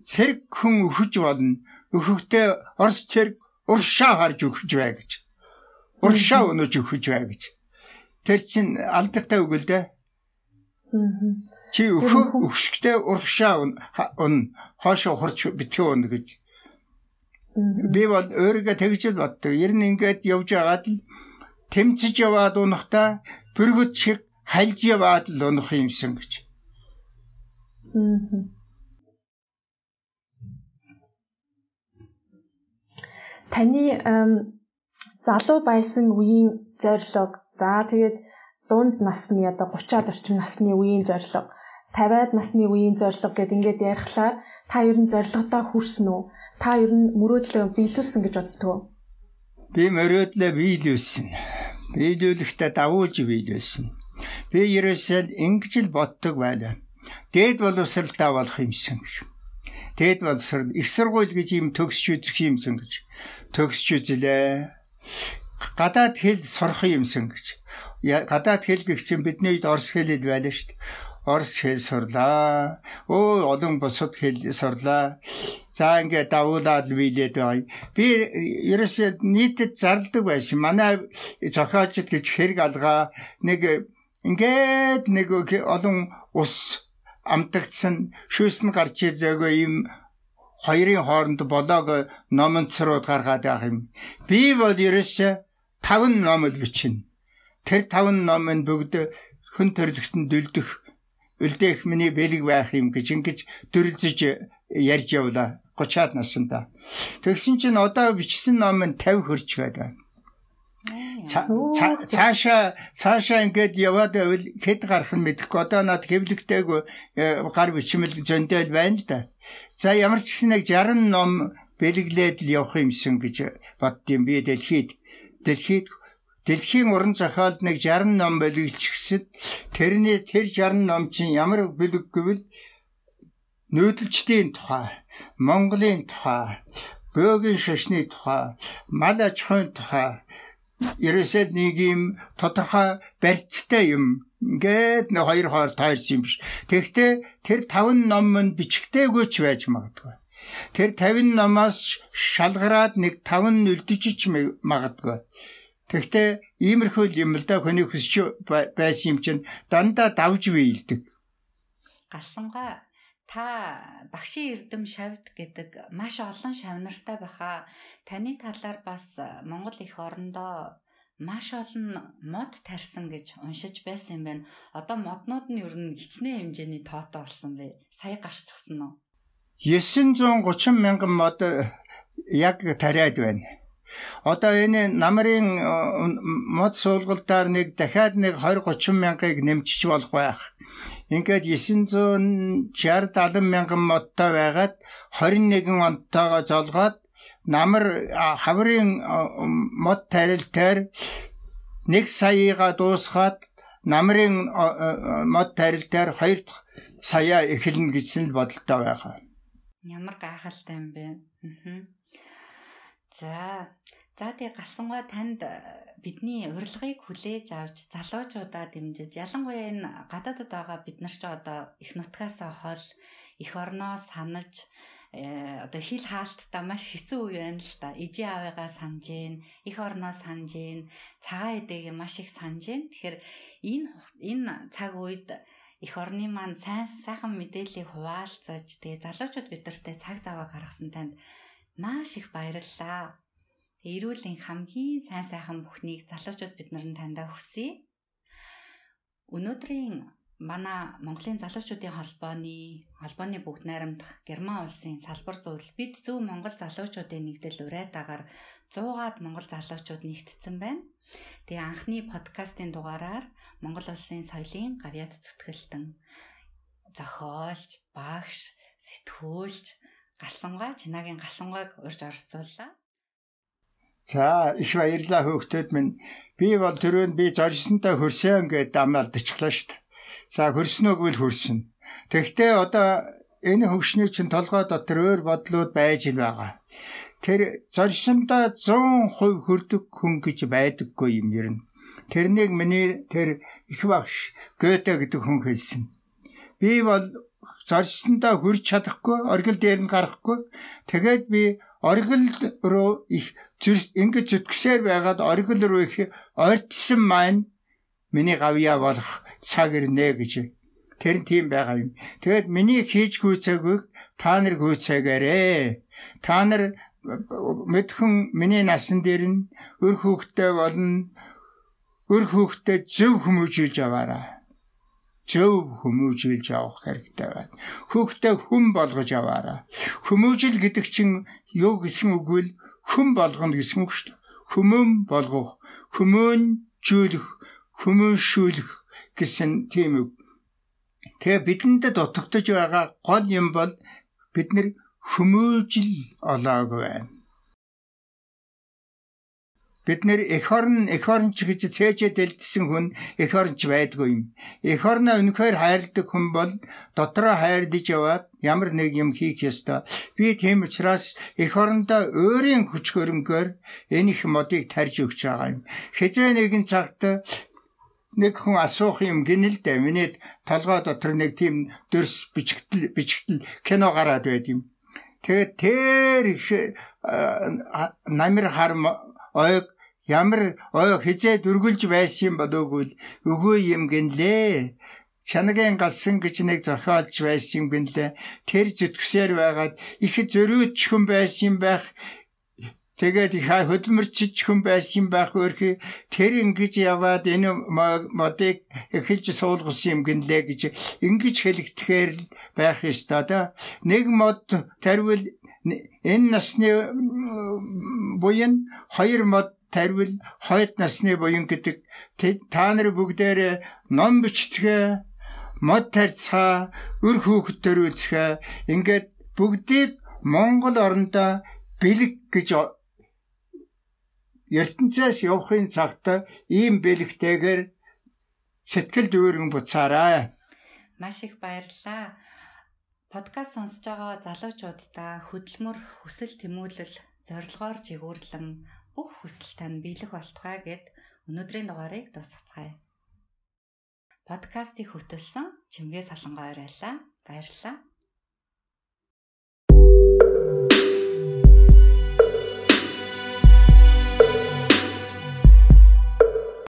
Цэрэг хүн өхөж болно. Өхөхдөө Орс цэрэг уршаа харж өхөж бай гэж. Уршаа өнөж өхөж бай гэж. Тэр чинь алдахтай үг л дээ. Чи өхөө өхшгтэй урагшаа өн хоошо хурж битгий өн гэж. Би бол өөрийгөө тэгж л боддог. Ер нь ингээд явж байгаад л тэмцэж яваад унахдаа бүргэд шиг хальж яваад л унах юмсан гэж. Таны залуу байсан үеийн зорилго За тэгээд дунд насны одоо 30-аад орчим насны үеийн зорилго 50-аад насны үеийн зорилго гэд ингээд ярихлаар та ер нь зорилгодоо хүрсэн үү? Та ер нь мөрөөдлөө биелүүлсэн гэж боддог уу? Би мөрөөдлөө биелүүлсэн. Биелүүлэхдээ давуулж биелүүлсэн. Би ерөөсөө ингэж л боддог байлаа. Дээд боловсралтай болох юмсан гэж. Дээд боловсрал их сургууль гэж юм төгсч үзэх юмсан гэж. Төгсч үзлээ гадаад хэл сурах юмсан гэж. Гадаад хэл гэх чинь бидний үед орос хэл л байлаа шүү дээ. Орос хэл сурлаа. Өө олон бусад хэл сурлаа. За ингээд давуулаад вилээд бай. Би ерөөсөө нийтэд зарладаг байсан. Манай зохиолчд гэж хэрэг алгаа нэг ингээд нэг олон ус амтагдсан шүүснэ гарч ирээгүй юм хоёрын хооронд болоог номонцрууд гаргаад байх юм. Би бол ерөөсөө таван номыг бичнэ. Тэр таван ном нь бүгд хүн төрөлхтөнд үлдэх үлдээх миний бэлэг байх юм гэж ингэж дөрлөж ярьж явлаа 30-аад насндаа. Тэгсэн чинь одоо бичсэн ном нь 50 хөрж байгаа. Цааша цаашаа ингээд яваад байвал хэд гарах нь мэдэхгүй. Одоо над хэвлэгтэйгүй э, гар бичмэл зөндөл байна л да. За ямар ч гэсэн яг 60 ном бэлэглээд л явах юмсэн гэж боддtiin би дэлхийд Дэлхийд Дэлхийн уран зохиолд нэг 60 ном бэлгэлчихсэн. Тэрний тэр 60 ном чинь ямар бэлэг гэвэл нүүдэлчдийн тухай, Монголын тухай, бөөгийн шашны тухай, мал аж ахуйн тухай, ерөөсөө нэг юм тодорхой барьцтай юм ингээд нэг хоёр хоор тайлсан юм биш. Тэгэхдээ тэр таван ном нь бичгтээгүй ч байж магадгүй. Тэр 50 номоос шалгараад нэг 5 нь үлдчихэж магадгүй. Тэгтээ иймэрхүү юм л да хүний хүсч байсан юм чинь дандаа давж биелдэг. Галсангаа та багшийн эрдэм шавд гэдэг маш олон шавнартай баха. Таны талаар бас э, Монгол их орондоо маш олон мод тарьсан гэж уншиж байсан юм байна. Одоо моднууд нь ер нь хичнээн хэмжээний тоотой болсон бэ. Сая гарчихсан нь. 930 мянган мод э, яг тариад байна. Одоо энэ намрын э, мод суулгалтаар нэг дахиад нэг 20 30 мянгаыг нэмчих болох байх. Ингээд 960 70 мянган модтой байгаад 21 онтойгоо золгоод намар хаврын э, мод тарилтаар 1 саяга дуусгаад намрын мод тарилтаар 2 сая эхэлнэ гэсэн л бодолтой байгаа. Ямар гайхалтай юм бэ. Аа. За. За тий гасангаа танд э, бидний урилгыг хүлээж авч залуучуудаа дэмжиж ялангуяа энэ гадаадд байгаа бид нар ч одоо их нутгаас хол их орноо санаж э, одоо хил хаалттай маш хэцүү үе байна л да. Ижи аавыгаа санаж гин, их орноо санаж гин, цагаан эдэгээ маш их санаж гин. Тэгэхээр энэ энэ цаг үед эх орны маань сайн сайхан мэдээллийг хуваалцаж тэгээ залуучууд бидэртэй цаг заваа гаргасан танд маш их баярлалаа. Эрүүлийн хамгийн сайн сайхан бүхнийг залуучууд биднэрн тандаа хүсье. Өнөөдрийн манай Монголын залуучуудын холбооны холбооны бүгд найрамдах Герман улсын салбар зүйл бид зөв Монгол залуучуудын нэгдэл урайдагаар 100-аад монгол залуучууд нэгтсэн байна. Тэгээ анхны подкастын дугаараар Монгол улсын соёлын гавьяд зүтгэлтэн зохиолж, багш, сэтгүүлч, галсангаа, Чинагийн галсангааг урьж оролцууллаа. За их баярлалаа хөөхтөд минь. Би бол түрүүнд би зоржсонтой хөрсөн гэдээ амлалтчлаа шүү дээ. За хөрснөөг үл хөрсөн. Тэгвэл одоо энэ хөгшний чинь толгойд дотор өөр бодлууд байж ил байгаа тэр зорьсондоо 100% хүрдэг хүн гэж байдаггүй юм ер нь. Тэрнийг миний тэр их багш Гёте гэдэг хүн хэлсэн. Би бол зорьсондоо хүрч чадахгүй, оргил дээр нь гарахгүй. Тэгээд би оргил руу их ингэж өтгсээр байгаад оргил руу их ойртсон маань миний гавья болох цаг ирнэ гэж Тэр нь тийм байгаа юм. Тэгэд миний хийж гүйцээгүйг та нар гүйцээгээрээ. Та нар мэдхэн миний насан дээр нь өр хөөхтэй болно өр хөөхтэй зөв хүмүүжүүлж аваарай зөв хүмүүжүүлж авах хэрэгтэй байна. Хүүхдээ хүн болгож аваарай. Хүмүүжил гэдэг чинь юу гэсэн үг вэ? Хүн болгоно гэсэн үг шүү дээ. Хүмүүн болгох, хүмүүн жүүлэх, хүмүүншүүлэх гэсэн тийм үг. Тэгээ бидэнд дотогдож байгаа гол юм бол бид нар хүмүүжил олоог байна. Бид нэр эх орн эх орнч гэж цээжэд элдсэн хүн эх орнч байдгүй юм. Эх орноо өнөхөр хайрладаг хүн бол дотроо хайрлаж яваад ямар нэг юм хийх ёстой. Би тийм учраас эх орондоо өөрийн хүч хөрөнгөөр энэ их модыг тарж өгч байгаа юм. Хэзээ нэгэн цагт нэг хүн асуух юм гинэл дэ миний толгой дотор нэг тийм дөрс бичгтэл бичгтэл кино гараад байд юм. Тэгээд тэр их намир харм ойг ямар ойг хизээ дүргүүлж байсан юм болоогүй л өгөө юм гинлээ. Чанагийн галсан гэж нэг зохиолж байсан юм гинлээ. Тэр зүтгсээр байгаад их зөрүүд чихэн байсан байх Тэгээд иха хөдөлмөр жижигхэн байсан байх өөрхи тэр ингэж яваад энэ модыг эхэлж суулгасан юм гинлээ гэж ингэж хэлэгдэхээр байх ёстой да. Нэг мод тарвил энэ насны буян хоёр мод тарвил хоёр насны буян гэдэг та нар бүгдээрээ ном бичцгээ мод тарьцгаа өр хөөхд төрүүлцгээ ингээд бүгдийг Монгол орондоо бэлэг гэж ертөнцөөс явахын цагт ийм бэлгтэйгээр сэтгэл дүүргэн буцаарай. Маш их баярлалаа. Подкаст сонсож байгаа залуучуудаа хөдөлмөр, хүсэл тэмүүлэл, зорилгоор жигүүрлэн бүх хүсэл тань биелэх болтугай гэд өнөөдрийн дугаарыг дуусгацгаая. Подкастыг хөтөлсөн Чимгээ салангаа орайлаа. Баярлалаа.